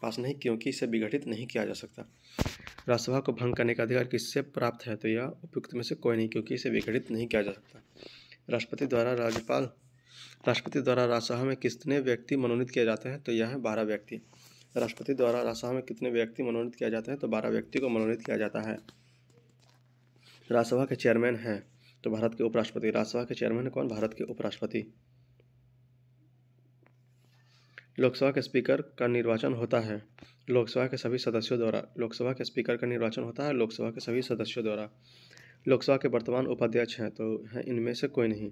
पास नहीं क्योंकि इसे विघटित नहीं किया जा सकता राज्यसभा को भंग करने का अधिकार किससे प्राप्त है तो यह उपयुक्त में से कोई नहीं क्योंकि इसे विघटित नहीं किया जा सकता राष्ट्रपति द्वारा राज्यपाल राष्ट्रपति द्वारा राज्यसभा में कितने व्यक्ति मनोनीत किए जाते हैं तो यह है बारह व्यक्ति राष्ट्रपति द्वारा राज्यसभा में कितने व्यक्ति मनोनीत किया जाते हैं तो बारह व्यक्ति को मनोनीत किया जाता है राज्यसभा के चेयरमैन हैं तो भारत के उपराष्ट्रपति राज्यसभा के चेयरमैन कौन भारत के उपराष्ट्रपति लोकसभा के स्पीकर का निर्वाचन होता है लोकसभा के सभी सदस्यों द्वारा लोकसभा के स्पीकर का निर्वाचन होता है लोकसभा के सभी सदस्यों द्वारा लोकसभा के वर्तमान उपाध्यक्ष हैं तो हैं इनमें से कोई नहीं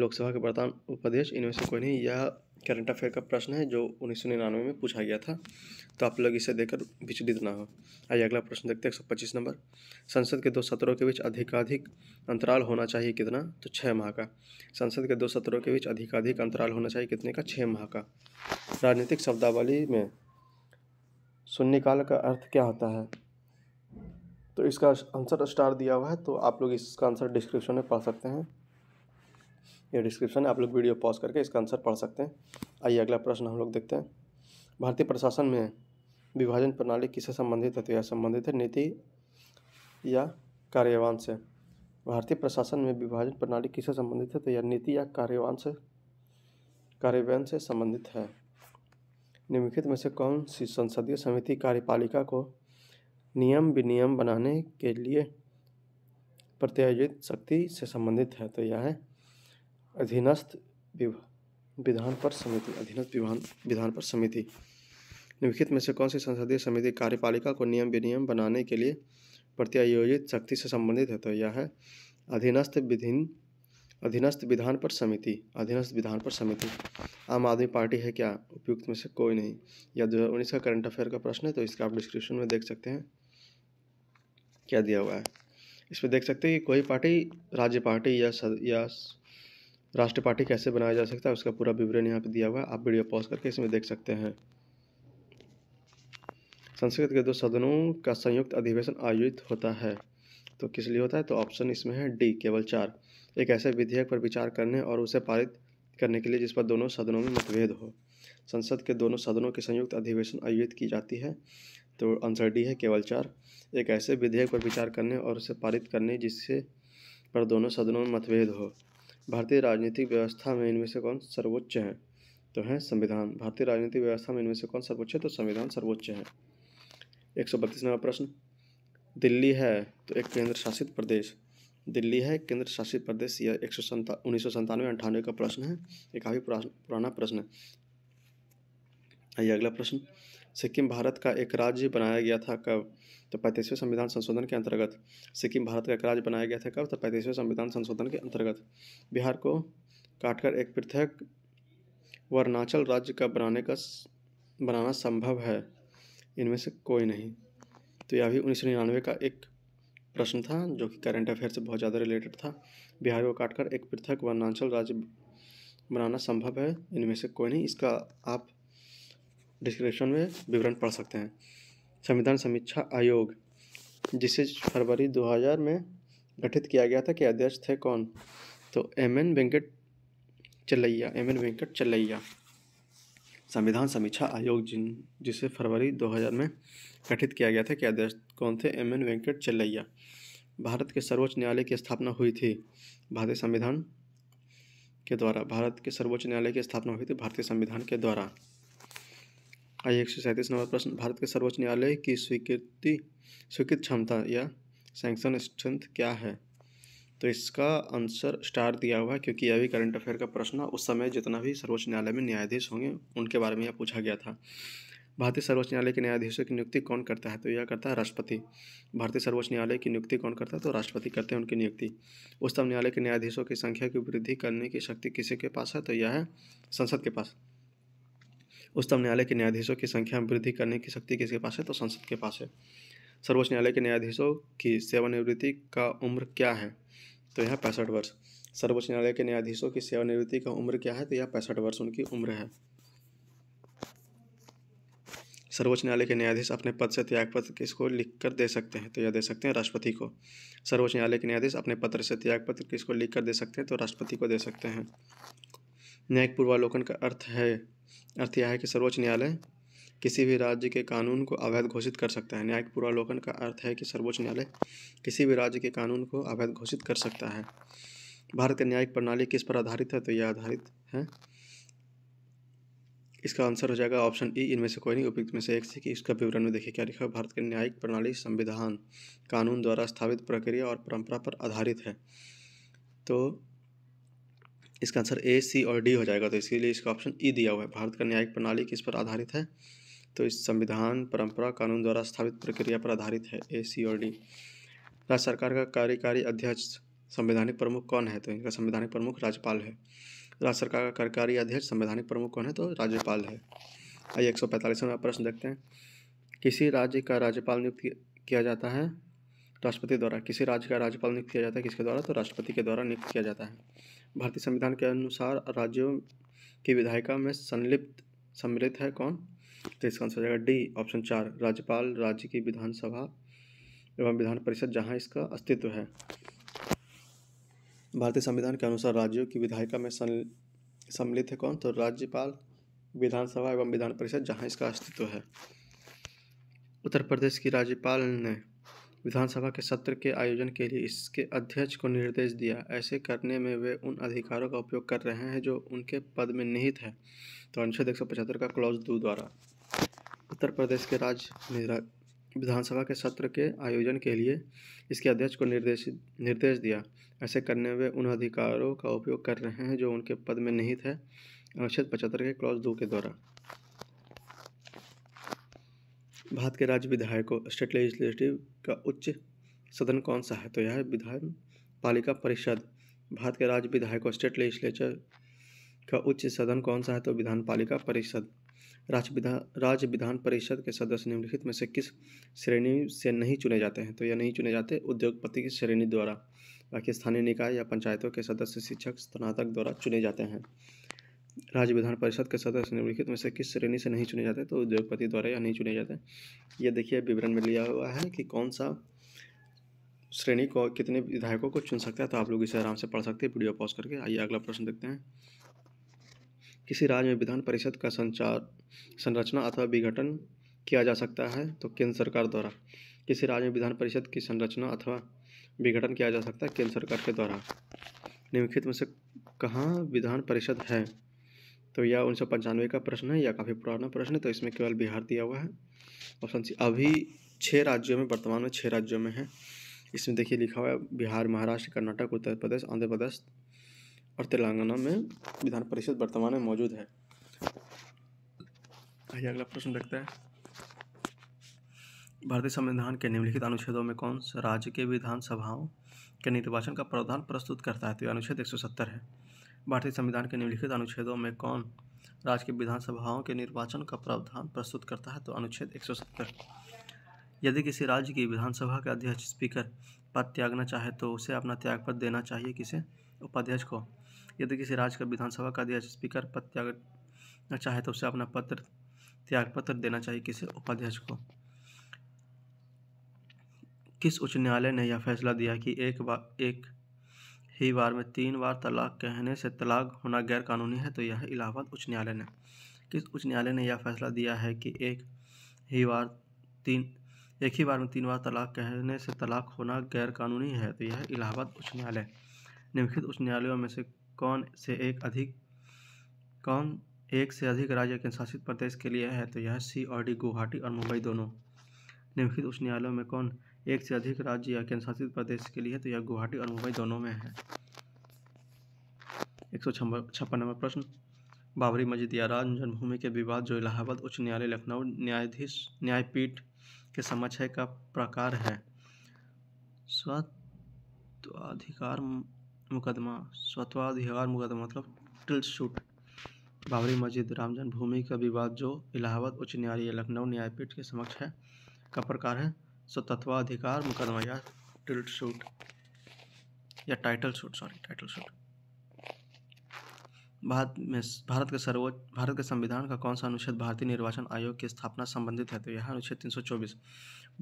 लोकसभा के प्रधान उपाध्यक्ष इनमें से कोई नहीं यह करंट अफेयर का प्रश्न है जो उन्नीस में पूछा गया था तो आप लोग इसे देखकर विचलित ना हो आइए अगला प्रश्न देखते हैं एक नंबर संसद के दो सत्रों के बीच अधिकाधिक अंतराल होना चाहिए कितना तो छः माह का संसद के दो सत्रों के बीच अधिकाधिक अंतराल होना चाहिए कितने का छः माह का राजनीतिक शब्दावली में शून्यकाल का अर्थ क्या होता है तो इसका आंसर स्टार दिया हुआ है तो आप लोग इसका आंसर डिस्क्रिप्शन में पा सकते हैं ये डिस्क्रिप्शन आप लोग वीडियो पॉज करके इसका आंसर पढ़ सकते हैं आइए अगला प्रश्न हम लोग देखते हैं भारतीय प्रशासन में विभाजन प्रणाली किससे संबंधित है तो यह संबंधित है नीति या कार्यवान से भारतीय प्रशासन में विभाजन प्रणाली किससे संबंधित है तो यह नीति या कार्यवान से कार्यवान से संबंधित है निम्नलिखित में से कौन सी संसदीय समिति कार्यपालिका को नियम विनियम बनाने के लिए प्रत्यायोजित शक्ति से संबंधित है तो यह है अधीनस्थ विधान पर समिति अधीनस्थ विधान विधान पर समिति निम्नलिखित में से कौन सी संसदीय समिति कार्यपालिका को नियम विनियम बनाने के लिए प्रत्यायोजित शक्ति से संबंधित है तो यह है अधीनस्थ विधिन अधीनस्थ विधान पर समिति अधीनस्थ विधान पर समिति आम आदमी पार्टी है क्या उपयुक्त में से कोई नहीं या दो हज़ार उन्नीस का करंट अफेयर का प्रश्न है तो इसका आप डिस्क्रिप्शन में देख सकते हैं क्या दिया हुआ है इसमें देख सकते हैं कि कोई पार्टी राज्य पार्टी या सद, या राष्ट्रीय पार्टी कैसे बनाया जा सकता है उसका पूरा विवरण यहाँ पे दिया हुआ है आप वीडियो पॉज करके इसमें देख सकते हैं संस्कृत के दो सदनों का संयुक्त अधिवेशन आयोजित होता है तो किस लिए होता है तो ऑप्शन इसमें है डी केवल चार एक ऐसे विधेयक पर विचार करने और उसे पारित करने के लिए जिस पर दोनों सदनों में मतभेद हो संसद के दोनों सदनों के संयुक्त अधिवेशन आयोजित की जाती है तो आंसर डी है केवल चार एक ऐसे विधेयक पर विचार करने और उसे पारित करने जिससे पर दोनों सदनों में मतभेद हो भारतीय राजनीतिक व्यवस्था में इनमें से कौन सर्वोच्च है तो है संविधान भारतीय राजनीतिक व्यवस्था में इनमें से कौन सर्वोच्च है तो संविधान सर्वोच्च है एक सौ बत्तीस नंबर प्रश्न दिल्ली है तो एक केंद्र शासित प्रदेश दिल्ली है केंद्र शासित प्रदेश यह एक सौ संता उन्नीस सौ संतानवे अंठानवे का प्रश्न है ये काफ़ी पुराना प्रश्न है आइए अगला प्रश्न सिक्किम भारत का एक राज्य बनाया गया था कब तो पैंतीसवें संविधान संशोधन के अंतर्गत सिक्किम भारत का एक राज्य बनाया गया था कब तो पैंतीसवें संविधान संशोधन के अंतर्गत बिहार को काटकर एक पृथक वर्णाचल राज्य का बनाने का बनाना संभव है इनमें से कोई नहीं तो यह भी उन्नीस का एक प्रश्न था जो कि करंट अफेयर से बहुत ज़्यादा रिलेटेड था बिहार को काटकर एक पृथक वर्णाचल राज्य बनाना संभव है इनमें से कोई नहीं इसका आप डिस्क्रिप्शन में विवरण पढ़ सकते हैं संविधान समीक्षा आयोग जिसे फरवरी 2000 में गठित किया गया था कि अध्यक्ष थे कौन तो एम एन वेंकट चलैया एम एन वेंकट चलैया संविधान समीक्षा आयोग जिन जिसे फरवरी 2000 में गठित किया गया था कि अध्यक्ष कौन थे एम एन वेंकट चलैया भारत के सर्वोच्च न्यायालय की स्थापना हुई थी भारतीय संविधान के द्वारा भारत के सर्वोच्च न्यायालय की स्थापना हुई थी भारतीय संविधान के द्वारा आइए एक सौ सैंतीस नंबर प्रश्न भारत के सर्वोच्च न्यायालय की स्वीकृति स्वीकृत क्षमता या सैंक्शन स्ट्रेंथ क्या है तो इसका आंसर स्टार दिया हुआ है क्योंकि यह भी करंट अफेयर का प्रश्न उस समय जितना भी सर्वोच्च न्यायालय में न्यायाधीश होंगे उनके बारे में यह पूछा गया था भारतीय सर्वोच्च न्यायालय के न्यायाधीशों की नियुक्ति कौन करता है तो यह करता है राष्ट्रपति भारतीय सर्वोच्च न्यायालय की नियुक्ति कौन करता है तो राष्ट्रपति करते हैं उनकी नियुक्ति उच्चतम न्यायालय के न्यायाधीशों की संख्या की वृद्धि करने की शक्ति किसी के पास है तो यह है संसद के पास उच्चतम न्यायालय के न्यायाधीशों की संख्या में वृद्धि करने की शक्ति किसके पास है तो संसद के पास है सर्वोच्च न्यायालय के न्यायाधीशों की सेवानिवृत्ति का उम्र क्या है तो यह पैंसठ वर्ष सर्वोच्च न्यायालय के न्यायाधीशों की सेवानिवृत्ति का उम्र क्या है तो यह पैंसठ वर्ष उनकी उम्र है सर्वोच्च न्यायालय के न्यायाधीश अपने पद से त्याग पत्र किसको लिखकर दे सकते हैं तो यह दे सकते हैं राष्ट्रपति को सर्वोच्च न्यायालय के न्यायाधीश अपने पत्र से त्याग पत्र किसको लिखकर दे सकते हैं तो राष्ट्रपति को दे सकते हैं न्यायिक पूर्वालोकन का अर्थ है अर्थ यह है कि सर्वोच्च न्यायालय किसी भी राज्य के कानून को अवैध घोषित कर सकता है न्यायिक पूर्वालोकन का अर्थ है कि सर्वोच्च न्यायालय किसी भी राज्य के कानून को अवैध घोषित कर सकता है भारत का न्यायिक प्रणाली किस पर आधारित है तो यह आधारित है इसका आंसर हो जाएगा ऑप्शन ई इनमें से कोई नहीं उपयुक्त में से एक से कि इसका विवरण में देखिए क्या लिखा है भारत की न्यायिक प्रणाली संविधान कानून द्वारा स्थापित प्रक्रिया और परंपरा पर आधारित है तो इसका आंसर ए सी और डी हो जाएगा तो इसीलिए इसका ऑप्शन ई e दिया हुआ है भारत का न्यायिक प्रणाली किस पर आधारित है तो इस संविधान परंपरा कानून द्वारा स्थापित प्रक्रिया पर आधारित है ए सी और डी राज्य सरकार का कार्यकारी अध्यक्ष संवैधानिक प्रमुख कौन है तो इनका संवैधानिक प्रमुख राज्यपाल है राज्य सरकार का कार्यकारी अध्यक्ष संवैधानिक प्रमुख कौन है तो राज्यपाल है आइए एक सौ प्रश्न देखते हैं किसी राज्य का राज्यपाल नियुक्त किया जाता है राष्ट्रपति द्वारा किसी राज्य का राज्यपाल नियुक्त किया जाता है किसके द्वारा तो राष्ट्रपति के द्वारा नियुक्त किया जाता है भारतीय संविधान के अनुसार राज्यों की विधायिका में संलिप्त सम्मिलित है कौन तो इसका आंसर हो जाएगा डी ऑप्शन चार राज्यपाल राज्य की विधानसभा एवं विधान परिषद जहाँ इसका अस्तित्व है भारतीय संविधान के अनुसार राज्यों की विधायिका में सम्मिलित है कौन तो राज्यपाल विधानसभा एवं विधान परिषद जहाँ इसका अस्तित्व है उत्तर प्रदेश की राज्यपाल ने विधानसभा के सत्र के आयोजन के लिए इसके अध्यक्ष को निर्देश दिया ऐसे करने में वे उन अधिकारों का उपयोग कर रहे हैं जो उनके पद में निहित है तो अनुच्छेद एक सौ पचहत्तर का क्लॉज दो द्वारा उत्तर प्रदेश के राज्य विधानसभा के सत्र के आयोजन के लिए इसके अध्यक्ष को निर्देश निर्देश दिया ऐसे करने में उन अधिकारों का उपयोग कर रहे हैं जो उनके पद में निहित है अनुच्छेद पचहत्तर के क्लॉज दो के द्वारा भारत के राज्य विधायकों स्टेट लेजिस्लेटिव का उच्च सदन कौन सा है तो यह विधान पालिका परिषद भारत के राज्य विधायकों स्टेट लेजिस्लेचर का उच्च सदन कौन सा है तो विधान पालिका परिषद राज्य विधान राज्य विधान परिषद के सदस्य निम्नलिखित में से किस श्रेणी से नहीं चुने जाते हैं तो यह नहीं चुने जाते उद्योगपति की श्रेणी द्वारा बाकी स्थानीय निकाय या पंचायतों के सदस्य शिक्षक स्नातक द्वारा चुने जाते हैं राज्य विधान परिषद के सदस्य निम्नलिखित में से किस श्रेणी से नहीं चुने जाते तो उद्योगपति द्वारा या नहीं चुने जाते ये देखिए विवरण में लिया हुआ है कि कौन सा श्रेणी को कितने विधायकों को चुन सकता है तो आप लोग इसे आराम से पढ़ सकते हैं वीडियो पॉज करके आइए अगला प्रश्न देखते हैं किसी राज्य में विधान परिषद का संचार संरचना अथवा विघटन किया जा सकता है तो केंद्र सरकार द्वारा किसी राज्य में विधान परिषद की संरचना अथवा विघटन किया जा सकता है केंद्र सरकार के द्वारा निम्नलिखित में से कहाँ विधान परिषद है तो यह उन्नीस पंचानवे का प्रश्न है या काफ़ी पुराना प्रश्न है तो इसमें केवल बिहार दिया हुआ है ऑप्शन सी अभी छः राज्यों में वर्तमान में छः राज्यों में है इसमें देखिए लिखा हुआ है बिहार महाराष्ट्र कर्नाटक उत्तर प्रदेश आंध्र प्रदेश और तेलंगाना में विधान परिषद वर्तमान में मौजूद है आइए अगला प्रश्न देखते हैं भारतीय संविधान के निम्नलिखित अनुच्छेदों में कौन सा राज्य के विधानसभाओं के निर्वाचन का प्रावधान प्रस्तुत करता है तो अनुच्छेद एक सौ सत्तर है भारतीय संविधान के निम्नलिखित अनुच्छेदों में कौन राज्य की विधानसभाओं के निर्वाचन का प्रावधान प्रस्तुत करता है तो अनुच्छेद एक यदि किसी राज्य की विधानसभा के अध्यक्ष स्पीकर पद त्यागना चाहे तो उसे अपना त्यागपत्र देना चाहिए किसे उपाध्यक्ष को यदि किसी राज्य का विधानसभा का अध्यक्ष स्पीकर पद त्यागना चाहे तो उसे अपना पत्र त्यागपत्र देना चाहिए किसे उपाध्यक्ष को किस उच्च न्यायालय ने यह फैसला दिया कि एक एक ही बार में तीन बार तलाक कहने से तलाक होना गैर कानूनी है तो यह इलाहाबाद उच्च न्यायालय ने किस उच्च न्यायालय ने यह फैसला दिया है कि एक ही बार तीन एक ही बार में तीन बार तलाक कहने से तलाक होना गैर कानूनी है तो यह इलाहाबाद उच्च न्यायालय निम्नलिखित उच्च न्यायालयों में से कौन से एक अधिक कौन एक से अधिक राज्य केंद्र शासित प्रदेश के लिए है तो यह सी और डी गुवाहाटी और मुंबई दोनों निम्नलिखित उच्च न्यायालयों में कौन एक से अधिक राज्य या केंद्रशासित प्रदेश के लिए तो यह गुवाहाटी और मुंबई दोनों में है एक सौ छप्पन नंबर प्रश्न बाबरी मस्जिद या राम जन्मभूमि के विवाद जो इलाहाबाद उच्च न्यायालय लखनऊ न्यायाधीश न्यायपीठ के समक्ष है का प्रकार है स्वत्वाधिकार मुकदमा स्वत्वाधिकार मुकदमा मतलब टिल्ट शूट बाबरी मस्जिद राम जन्मभूमि का विवाद जो इलाहाबाद उच्च न्यायालय लखनऊ न्यायपीठ के समक्ष है का प्रकार है सो मुकदमा या टिल्ट सूट या title suit sorry title suit Bharat में भारत के सर्वोच्च भारत के संविधान का कौन सा अनुच्छेद भारतीय निर्वाचन आयोग की स्थापना संबंधित है तो यह अनुच्छेद 324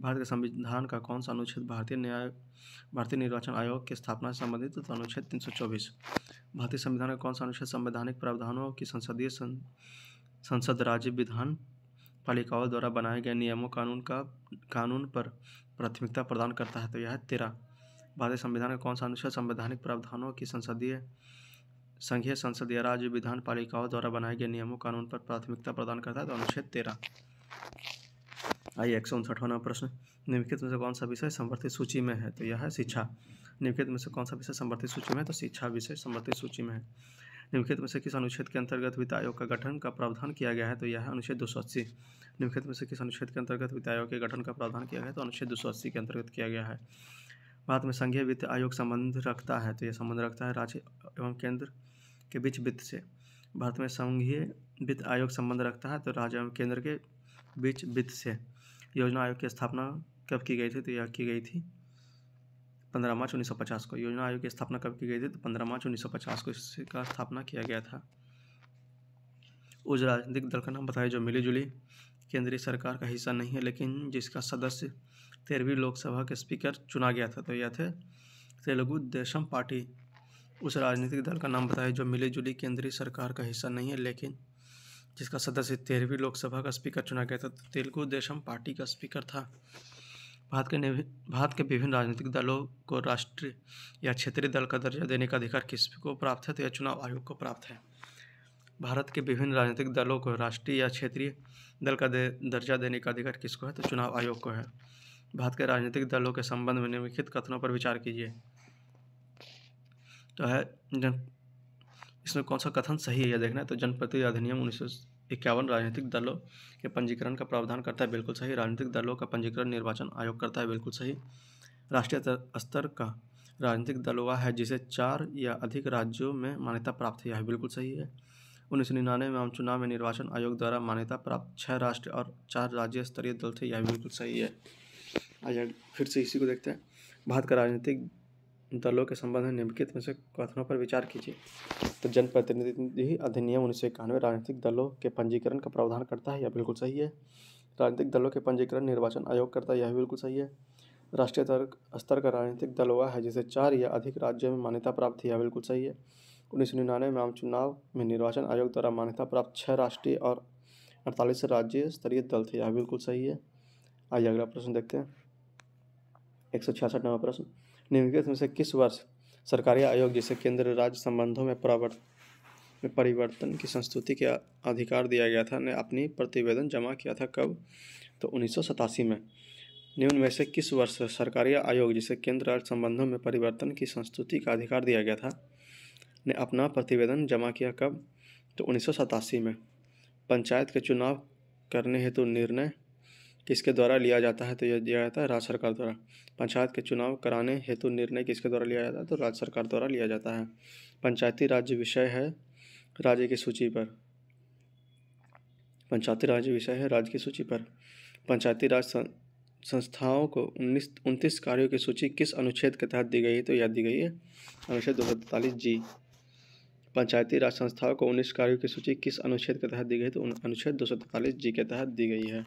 भारत के संविधान का कौन सा अनुच्छेद भारतीय न्याय भारतीय निर्वाचन आयोग की स्थापना से संबंधित तो अनुच्छेद 324 भारतीय संविधान का कौन सा अनुच्छेद संवैधानिक प्रावधानों की संसदीय सं, संसद राज्य विधान पालिकाओं द्वारा बनाए गए नियमों कानून का कानून पर प्राथमिकता प्रदान करता है तो यह तेरह भारतीय संविधान का कौन सा अनुच्छेद संवैधानिक प्रावधानों की संसदीय संघीय संसदीय राज्य विधान पालिकाओं द्वारा बनाए गए नियमों कानून पर प्राथमिकता प्रदान करता है तो अनुच्छेद तेरह आइए एक सौ उनसठवा प्रश्न निम्नलिखित में से कौन सा विषय संवर्धित सूची में है तो यह है शिक्षा निम्नलिखित में से कौन सा विषय संवर्धित सूची में है तो शिक्षा विषय संवर्धित सूची में है निम्नलिखित में से किस अनुच्छेद के अंतर्गत वित्त आयोग का गठन का प्रावधान किया गया है तो यह है अनुच्छेद दो सौ अस्सी निम्नलिखित में से किस अनुच्छेद के अंतर्गत वित्त आयोग के गठन का प्रावधान किया गया है तो अनुच्छेद दो सौ अस्सी के अंतर्गत किया गया है भारत में संघीय वित्त आयोग संबंध रखता है तो यह संबंध रखता है राज्य एवं केंद्र के बीच वित्त से भारत में संघीय वित्त आयोग संबंध रखता है तो राज्य एवं केंद्र के बीच वित्त से योजना आयोग की स्थापना कब की गई थी तो यह की गई थी पंद्रह मार्च उन्नीस सौ पचास को योजना आयोग की स्थापना कब की गई थी तो पंद्रह मार्च उन्नीस सौ पचास को इसका स्थापना किया गया था उस राजनीतिक दल का नाम बताया जो मिलीजुली केंद्रीय सरकार का हिस्सा नहीं है लेकिन जिसका सदस्य तेरहवीं लोकसभा के स्पीकर चुना गया था तो यह थे तेलुगु देशम पार्टी उस राजनीतिक दल का नाम बताया जो मिलीजुली केंद्रीय सरकार का हिस्सा नहीं है लेकिन जिसका सदस्य तेरहवीं लोकसभा का स्पीकर चुना गया था तो तेलुगु देशम पार्टी का स्पीकर था भारत के भारत के विभिन्न राजनीतिक दलों को राष्ट्रीय या क्षेत्रीय दल का दर्जा देने का अधिकार किसको प्राप्त है तो यह चुनाव आयोग को प्राप्त है भारत के विभिन्न राजनीतिक दलों को राष्ट्रीय या क्षेत्रीय दल का दे, दर्जा देने का अधिकार किसको है तो चुनाव आयोग को है भारत के राजनीतिक दलों के संबंध में निम्नलिखित कथनों पर विचार कीजिए तो है जन इसमें कौन सा कथन सही है यह देखना है तो जनप्रति अधिनियम उन्नीस इक्यावन राजनीतिक दलों के पंजीकरण का प्रावधान करता है बिल्कुल सही राजनीतिक दलों का पंजीकरण निर्वाचन आयोग करता है बिल्कुल सही राष्ट्रीय स्तर का राजनीतिक दल वह है जिसे चार या अधिक राज्यों में मान्यता प्राप्त है यह बिल्कुल सही है उन्नीस सौ निन्यानवे में आम चुनाव में निर्वाचन आयोग द्वारा मान्यता प्राप्त छह राष्ट्र और चार राज्य स्तरीय दल थे यह बिल्कुल सही है आज फिर से इसी को देखते हैं भारत का राजनीतिक दलों के संबंध में निम्नलिखित में से कथनों पर विचार कीजिए तो जनप्रतिनिधि अधिनियम उन्नीस सौ इक्यानवे राजनीतिक दलों के पंजीकरण का प्रावधान करता है यह बिल्कुल सही है राजनीतिक दलों के पंजीकरण निर्वाचन आयोग करता है यह बिल्कुल सही है राष्ट्रीय स्तर का राजनीतिक दल हुआ है जिसे चार या अधिक राज्यों में मान्यता प्राप्त है यह बिल्कुल सही है उन्नीस सौ निन्यानवे में आम चुनाव में निर्वाचन आयोग द्वारा मान्यता प्राप्त छः राष्ट्रीय और अड़तालीस राज्य स्तरीय दल थे यह बिल्कुल सही है आइए अगला प्रश्न देखते हैं एक सौ छियासठ नंबर प्रश्न निम्नलिखित में से किस वर्ष सरकारी आयोग जिसे केंद्र राज्य संबंधों में परावर्तन में परिवर्तन की संस्तुति के अधिकार दिया गया था ने अपनी प्रतिवेदन जमा किया था कब तो उन्नीस में निम्न में से किस वर्ष सरकारी आयोग जिसे केंद्र राज्य संबंधों में परिवर्तन की संस्तुति का अधिकार दिया गया था ने अपना प्रतिवेदन जमा किया कब तो उन्नीस में पंचायत के चुनाव करने हेतु निर्णय किसके द्वारा लिया जाता है तो यह दिया जाता है राज्य सरकार द्वारा पंचायत के चुनाव कराने हेतु निर्णय किसके द्वारा लिया जाता है तो राज्य सरकार द्वारा लिया जाता है पंचायती राज विषय है राज्य की सूची पर पंचायती राज विषय है राज्य की सूची पर पंचायती राज संस्थाओं को उन्नीस उनतीस कार्यों की सूची किस अनुच्छेद के तहत दी गई है तो याद दी गई है अनुच्छेद दो सौ जी पंचायती राज संस्थाओं को उन्नीस कार्यों की सूची किस अनुच्छेद के तहत दी गई है तो अनुच्छेद दो सौ जी के तहत दी गई है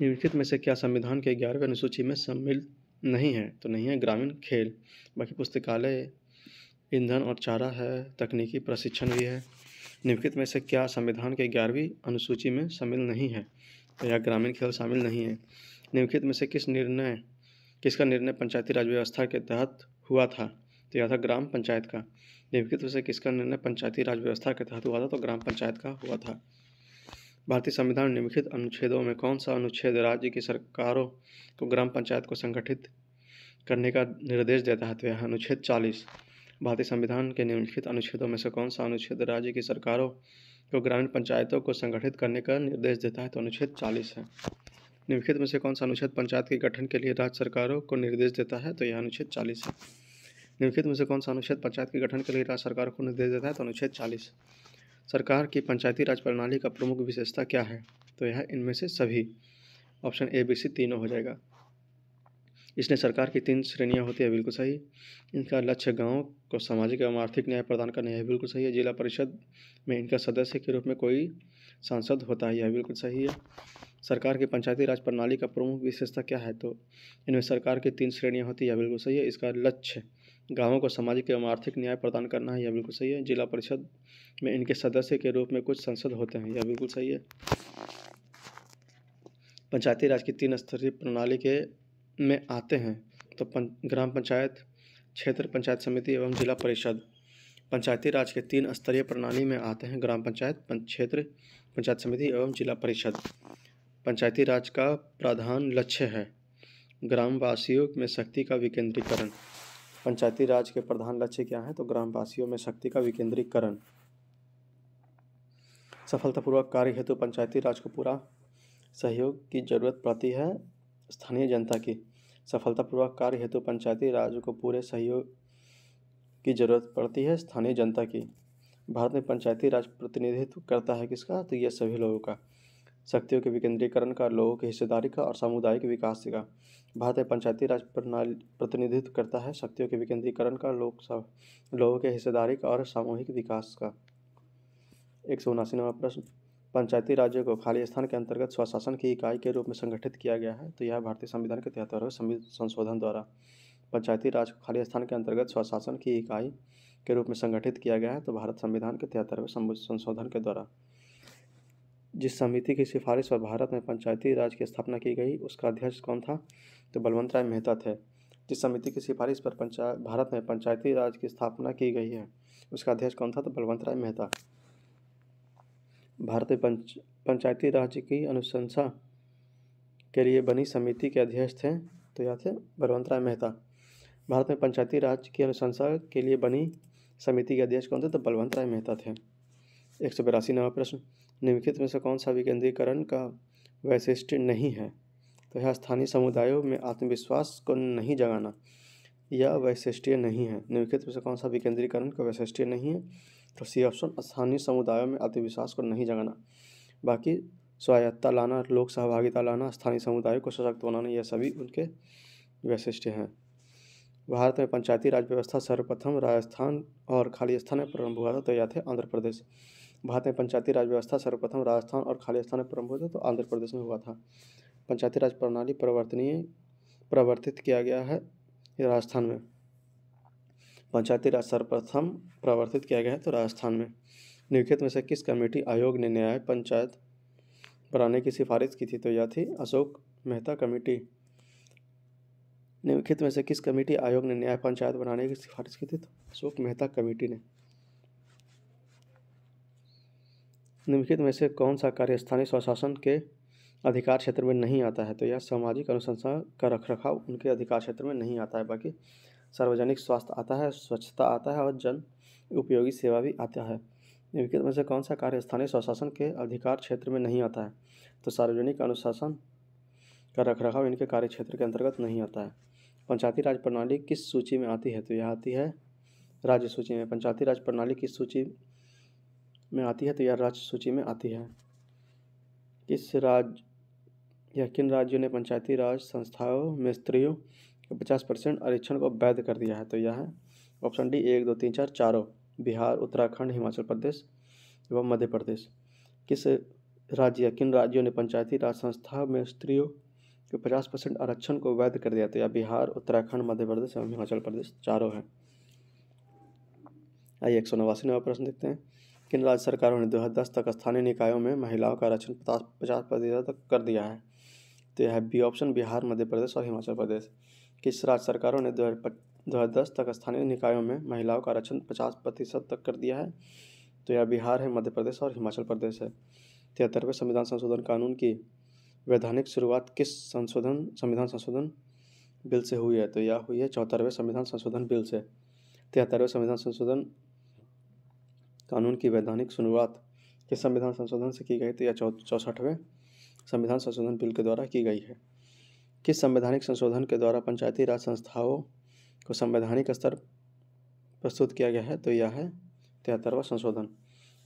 निम्नलिखित में से क्या संविधान के ग्यारहवीं अनुसूची में सम्मिलित नहीं है तो नहीं है ग्रामीण खेल बाकी पुस्तकालय ईंधन और चारा है तकनीकी प्रशिक्षण भी है निम्नलिखित में से क्या संविधान के ग्यारहवीं अनुसूची में शामिल नहीं है तो ग्रामीण खेल शामिल नहीं है निम्नलिखित में से किस निर्णय किसका निर्णय पंचायती राज व्यवस्था के तहत हुआ था तो यह था ग्राम पंचायत का निम्नलिखित में से किसका निर्णय पंचायती राज व्यवस्था के तहत हुआ था तो ग्राम पंचायत का हुआ था भारतीय संविधान निम्नलिखित अनुच्छेदों में कौन सा अनुच्छेद राज्य की सरकारों को ग्राम पंचायत को संगठित करने का निर्देश देता है तो यह अनुच्छेद चालीस भारतीय संविधान के निम्नलिखित अनुच्छेदों में से कौन सा अनुच्छेद राज्य की सरकारों को ग्रामीण पंचायतों को संगठित करने का निर्देश देता है तो अनुच्छेद चालीस है निम्नलिखित में से कौन सा अनुच्छेद पंचायत के गठन के लिए राज्य सरकारों को निर्देश देता है तो यह अनुच्छेद चालीस है निम्नलिखित में से कौन सा अनुच्छेद पंचायत के गठन के लिए राज्य सरकारों को निर्देश देता है तो अनुच्छेद चालीस सरकार की पंचायती राज प्रणाली का प्रमुख विशेषता क्या है तो यह इनमें से सभी ऑप्शन ए बी सी तीनों हो जाएगा इसने सरकार की तीन श्रेणियां होती है बिल्कुल सही इनका लक्ष्य गाँव को सामाजिक एवं आर्थिक न्याय प्रदान करना है बिल्कुल सही है जिला परिषद में इनका सदस्य के रूप में कोई सांसद होता है यह बिल्कुल सही है सरकार की पंचायती राज प्रणाली का प्रमुख विशेषता क्या है तो इनमें सरकार की तीन श्रेणियाँ होती है यह बिल्कुल सही है इसका लक्ष्य गांवों को सामाजिक एवं आर्थिक न्याय प्रदान करना है यह बिल्कुल सही है जिला परिषद में इनके सदस्य के रूप में कुछ संसद होते हैं यह बिल्कुल सही है पंचायती राज की तीन स्तरीय प्रणाली के में आते हैं तो पं, ग्राम पंचायत क्षेत्र पंचायत समिति एवं जिला परिषद पंचायती राज के तीन स्तरीय प्रणाली में आते हैं ग्राम पंचायत क्षेत्र पंचायत समिति एवं जिला परिषद पंचायती राज का प्रधान लक्ष्य है ग्रामवासियों में शक्ति का विकेंद्रीकरण पंचायती राज के प्रधान लक्ष्य क्या है तो ग्रामवासियों में शक्ति का विकेंद्रीकरण सफलतापूर्वक कार्य हेतु तो पंचायती राज को पूरा सहयोग की जरूरत पड़ती है स्थानीय जनता की सफलतापूर्वक कार्य हेतु तो पंचायती राज को पूरे सहयोग की जरूरत पड़ती है स्थानीय जनता की भारत में पंचायती राज प्रतिनिधित्व करता है किसका तो यह सभी लोगों का शक्तियों के विकेंद्रीकरण का लोगों की हिस्सेदारी का और सामुदायिक विकास का भारत पंचायती राज प्रणाली प्रतिनिधित्व करता है शक्तियों के विकेंद्रीकरण का लोक लोगों के हिस्सेदारी का और सामूहिक विकास का एक सौ उनासी नंबर प्रश्न पंचायती राज्यों को खाली स्थान के अंतर्गत स्वशासन की इकाई के रूप में संगठित किया गया है तो यह भारतीय संविधान के तिहत्तरवें संशोधन द्वारा पंचायती राज को खाली स्थान के अंतर्गत स्वशासन की इकाई के रूप में संगठित किया गया है तो भारत संविधान के तिहत्तरवें संशोधन के द्वारा जिस समिति की सिफारिश पर भारत में पंचायती राज की स्थापना की गई उसका अध्यक्ष कौन था तो बलवंत राय मेहता थे जिस समिति की सिफारिश पर पंचायत भारत में पंचायती राज की स्थापना की गई है उसका अध्यक्ष कौन था तो बलवंत राय मेहता भारत में पंच पंचायती राज की अनुशंसा के लिए बनी समिति के अध्यक्ष थे तो याद थे बलवंत राय मेहता भारत में पंचायती राज की अनुशंसा के लिए बनी समिति के अध्यक्ष कौन थे तो बलवंत राय मेहता थे एक सौ बिरासी नवा प्रश्न निम्नलिखित में से कौन सा विकेंद्रीकरण का वैशिष्ट नहीं है तो यह स्थानीय समुदायों में आत्मविश्वास को नहीं जगाना यह वैशिष्ट्य नहीं है निम्नलिखित में से कौन सा विकेंद्रीकरण का वैशिष्ट्य नहीं है तो सी ऑप्शन स्थानीय समुदायों में आत्मविश्वास को नहीं जगाना बाकी स्वायत्ता लाना लोक सहभागिता लाना स्थानीय समुदायों को सशक्त बनाना यह सभी उनके वैशिष्ट्य हैं भारत में पंचायती राज व्यवस्था सर्वप्रथम राजस्थान और स्थान में प्रारंभ हुआ था तो यह थे आंध्र प्रदेश भारत में पंचायती राज व्यवस्था सर्वप्रथम राजस्थान और खालिस्तान में प्रारंभ हुआ था तो आंध्र प्रदेश में हुआ था पंचायती राज प्रणाली परिवर्तनीय प्रवर्तित किया गया है राजस्थान में पंचायती राज सर्वप्रथम प्रवर्तित किया गया है तो राजस्थान में निम्नलिखित में से किस कमेटी आयोग ने न्याय पंचायत बनाने की सिफारिश की थी तो यह थी अशोक मेहता कमेटी निम्नलिखित में से किस कमेटी आयोग ने न्याय पंचायत बनाने की सिफारिश की थी तो अशोक मेहता कमेटी ने निम्नलिखित में से कौन सा कार्य स्थानीय स्वशासन के अधिकार क्षेत्र में नहीं आता है तो यह सामाजिक अनुशंसा का रखरखाव उनके अधिकार क्षेत्र में नहीं आता है बाकी सार्वजनिक स्वास्थ्य आता है स्वच्छता आता है और जन उपयोगी सेवा भी आता है निम्नलिखित में से कौन सा कार्य स्थानीय स्वशासन के अधिकार क्षेत्र में नहीं आता है तो सार्वजनिक अनुशासन का रखरखाव इनके कार्य क्षेत्र के अंतर्गत नहीं आता है पंचायती राज प्रणाली किस सूची में आती है तो यह आती है राज्य सूची में पंचायती राज प्रणाली किस सूची में आती है तो यह राज्य सूची में आती है किस राज्य या किन राज्यों ने पंचायती राज संस्थाओं में स्त्रियों के पचास परसेंट आरक्षण को वैध कर दिया है तो यह है ऑप्शन डी एक दो तीन चार चारों बिहार उत्तराखंड हिमाचल प्रदेश एवं मध्य प्रदेश किस राज्य या किन राज्यों ने पंचायती राज संस्थाओं में स्त्रियों के पचास परसेंट आरक्षण को वैध कर दिया तो यह बिहार उत्तराखंड मध्य प्रदेश एवं हिमाचल प्रदेश चारों हैं आइए एक सौ नवासी नवा प्रश्न देखते हैं किन राज्य सरकारों ने दस तक स्थानीय निकायों में महिलाओं का आरक्षण पचास पचास प्रतिशत तक कर दिया है तो यह बी ऑप्शन बिहार मध्य प्रदेश और हिमाचल प्रदेश किस राज्य सरकारों ने दो हज़ार दस तक स्थानीय निकायों में महिलाओं का आरक्षण पचास प्रतिशत तक कर दिया है तो यह बिहार है मध्य प्रदेश और हिमाचल प्रदेश है तिहत्तरवें संविधान संशोधन कानून की वैधानिक शुरुआत किस संशोधन संविधान संशोधन बिल से हुई है तो यह हुई है चौहत्तरवें संविधान संशोधन बिल से तिहत्तरवें संविधान संशोधन कानून की वैधानिक शुरुआत किस संविधान संशोधन से की गई तो यह चौसठवें संविधान संशोधन बिल के द्वारा की गई है किस संवैधानिक संशोधन के द्वारा पंचायती राज संस्थाओं को संवैधानिक स्तर प्रस्तुत किया गया है तो यह है तिहत्तरवा संशोधन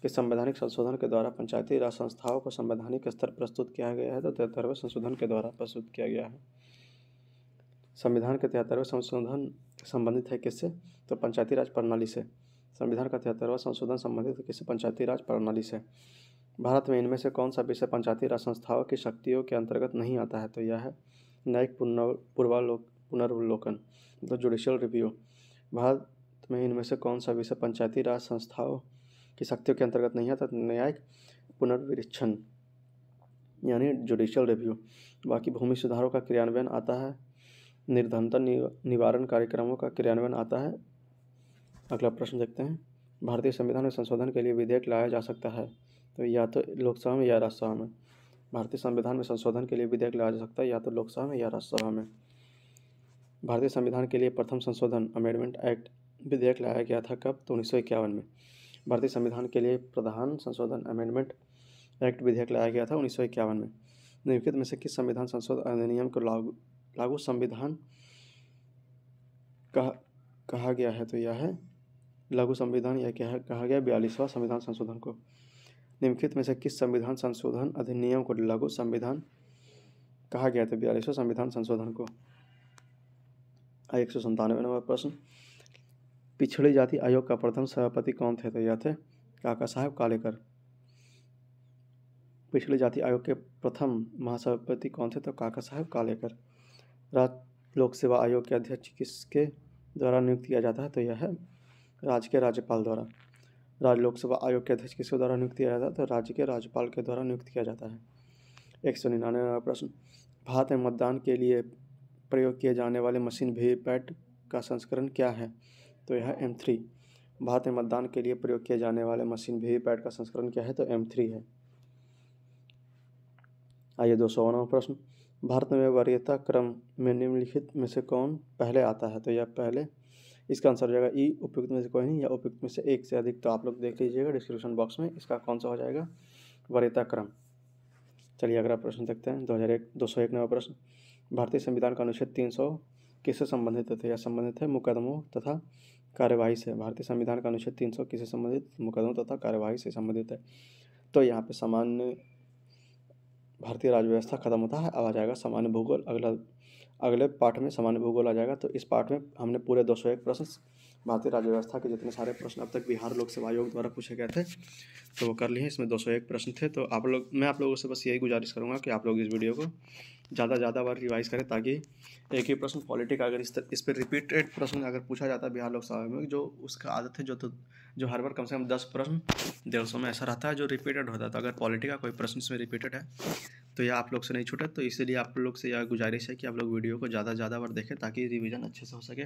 किस संवैधानिक संशोधन के द्वारा पंचायती राज संस्थाओं को संवैधानिक स्तर प्रस्तुत किया गया है तो तिहत्तरवें संशोधन के द्वारा प्रस्तुत किया गया है संविधान के तिहत्तरवें संशोधन संबंधित है किससे तो पंचायती राज प्रणाली से संविधान का तिहत्तरवा संशोधन संबंधित किस पंचायती राज प्रणाली से भारत में इनमें से कौन सा विषय पंचायती राज संस्थाओं की शक्तियों के अंतर्गत नहीं आता है तो यह है न्यायिक पूर्वालोक पुनर्वलोकन मतलब जुडिशियल रिव्यू भारत में इनमें से कौन सा विषय पंचायती राज संस्थाओं की शक्तियों के अंतर्गत नहीं आता न्यायिक पुनर्विरीक्षण यानी जुडिशियल रिव्यू बाकी भूमि सुधारों का क्रियान्वयन आता है निर्धनता निवारण कार्यक्रमों का क्रियान्वयन आता है अगला प्रश्न देखते हैं भारतीय संविधान में संशोधन के लिए विधेयक लाया जा सकता है तो या तो लोकसभा में या राज्यसभा में भारतीय संविधान में संशोधन के लिए विधेयक लाया जा सकता है या तो लोकसभा में या राज्यसभा में भारतीय संविधान के लिए प्रथम संशोधन अमेंडमेंट एक्ट विधेयक लाया गया था कब तो उन्नीस में भारतीय संविधान के लिए प्रधान संशोधन अमेंडमेंट एक्ट विधेयक लाया गया था उन्नीस में निम्नलिखित में से किस संविधान संशोधन अधिनियम को लागू लागू संविधान कहा कहा गया है तो यह है लघु संविधान या क्या कहा गया बयालीसवां संविधान संशोधन को निम्नलिखित में से किस संविधान संशोधन अधिनियम को लघु संविधान कहा गया था बयालीसवा संविधान संशोधन को एक सौ संतानवे नंबर प्रश्न पिछड़ी जाति आयोग का प्रथम सभापति कौन थे तो यह थे काका साहब कालेकर पिछड़ी जाति आयोग के प्रथम महासभापति कौन थे तो काका साहब कालेकर राज्य लोक सेवा आयोग के अध्यक्ष किसके द्वारा नियुक्त किया जाता है तो यह है राज्य के राज्यपाल द्वारा राज्य लोकसभा आयोग के अध्यक्ष किसके द्वारा नियुक्त किया जाता है तो राज्य के राज्यपाल के द्वारा नियुक्त किया जाता है एक सौ निन्यानवे प्रश्न भारत में मतदान के लिए प्रयोग किए जाने वाले मशीन वीवीपैट पैट का संस्करण क्या है तो यह एम थ्री भारत में मतदान के लिए प्रयोग किए जाने वाले मशीन वीवीपैट पैट का संस्करण क्या है तो एम थ्री है आइए दो सौ प्रश्न भारत में वरीयता क्रम में निम्नलिखित में से कौन पहले आता है तो यह पहले इसका आंसर हो जाएगा ई e, उपयुक्त में से कोई नहीं या उपयुक्त में से एक से अधिक तो आप लोग देख लीजिएगा डिस्क्रिप्शन बॉक्स में इसका कौन सा हो जाएगा वरिता क्रम चलिए अगला प्रश्न देखते हैं दो हज़ार एक दो सौ एक नवा प्रश्न भारतीय संविधान का अनुच्छेद तीन सौ किससे संबंधित है तो या संबंधित है मुकदमों तथा कार्यवाही से भारतीय संविधान का अनुच्छेद तीन सौ किससे संबंधित मुकदमों तथा कार्यवाही से संबंधित है तो यहाँ पे सामान्य भारतीय राज्य व्यवस्था खत्म होता है अब आ जाएगा सामान्य भूगोल अगला अगले पार्ट में सामान्य भूगोल आ जाएगा तो इस पार्ट में हमने पूरे दो सौ एक प्रश्न भारतीय राज्य व्यवस्था के जितने सारे प्रश्न अब तक बिहार लोक सेवा आयोग द्वारा पूछे गए थे तो वो कर लिए इसमें दो सौ एक प्रश्न थे तो आप लोग मैं आप लोगों से बस यही गुजारिश करूँगा कि आप लोग इस वीडियो को ज़्यादा ज़्यादा बार रिवाइज करें ताकि एक ही प्रश्न पॉलिटिक अगर इस तर, इस पर रिपीटेड प्रश्न अगर पूछा जाता है बिहार लोकसभा में जो उसका आदत है जो तो जो हर बार कम से कम दस प्रश्न डेढ़ सौ में ऐसा रहता है जो रिपीटेड होता है तो अगर पॉलिटिक का कोई प्रश्न इसमें रिपीटेड है तो यह आप लोग से नहीं छूटे तो इसीलिए आप लोग से यह गुजारिश है कि आप लोग वीडियो को ज़्यादा से ज़्यादा बार देखें ताकि रिविज़न अच्छे से हो सके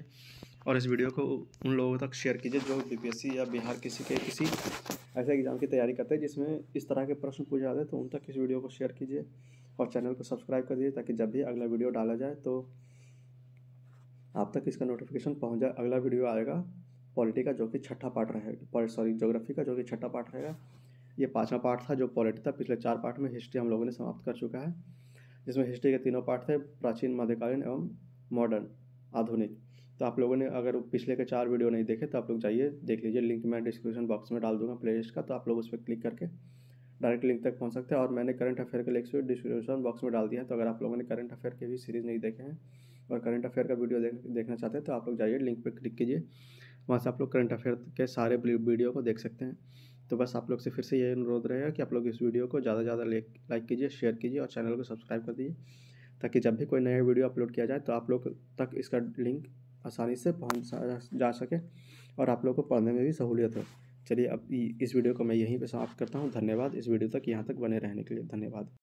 और इस वीडियो को उन लोगों तक शेयर कीजिए जो बीपीएससी या बिहार किसी के किसी ऐसे एग्ज़ाम की तैयारी करते हैं जिसमें इस तरह के प्रश्न पूछे जाते हैं तो उन तक इस वीडियो को शेयर कीजिए और चैनल को सब्सक्राइब कर दीजिए ताकि जब भी अगला वीडियो डाला जाए तो आप तक इसका नोटिफिकेशन पहुँच जाए अगला वीडियो आएगा पॉलिटी का जो कि छठा पार्ट रहेगा सॉरी जोग्राफी का जो कि छठा पार्ट रहेगा ये पाँचवा पार्ट था जो पॉलिटी था पिछले चार पार्ट में हिस्ट्री हम लोगों ने समाप्त कर चुका है जिसमें हिस्ट्री के तीनों पार्ट थे प्राचीन मध्यकालीन एवं मॉडर्न आधुनिक तो आप लोगों ने अगर पिछले के चार वीडियो नहीं देखे तो आप लोग जाइए देख लीजिए लिंक मैं डिस्क्रिप्शन बॉक्स में डाल दूंगा प्लेलिस्ट का तो आप लोग उस पर क्लिक करके डायरेक्ट लिंक तक पहुँच सकते हैं और मैंने करंट अफेयर का लिंक डिस्क्रिप्शन बॉक्स में डाल दिया है तो अगर आप लोगों ने करंट अफेयर के भी सीरीज़ नहीं देखे हैं और करंट अफेयर का वीडियो देख, देखना चाहते हैं तो आप लोग जाइए लिंक पर क्लिक कीजिए वहाँ से आप लोग करंट अफेयर के सारे वीडियो को देख सकते हैं तो बस आप लोग से फिर से यही अनुरोध रहेगा कि आप लोग इस वीडियो को ज़्यादा से ज़्यादा लाइक कीजिए शेयर कीजिए और चैनल को सब्सक्राइब कर दीजिए ताकि जब भी कोई नया वीडियो अपलोड किया जाए तो आप लोग तक इसका लिंक आसानी से पहुंच जा सके और आप लोग को पढ़ने में भी सहूलियत हो चलिए अब इस वीडियो को मैं यहीं पर समाप्त करता हूँ धन्यवाद इस वीडियो तक यहाँ तक बने रहने के लिए धन्यवाद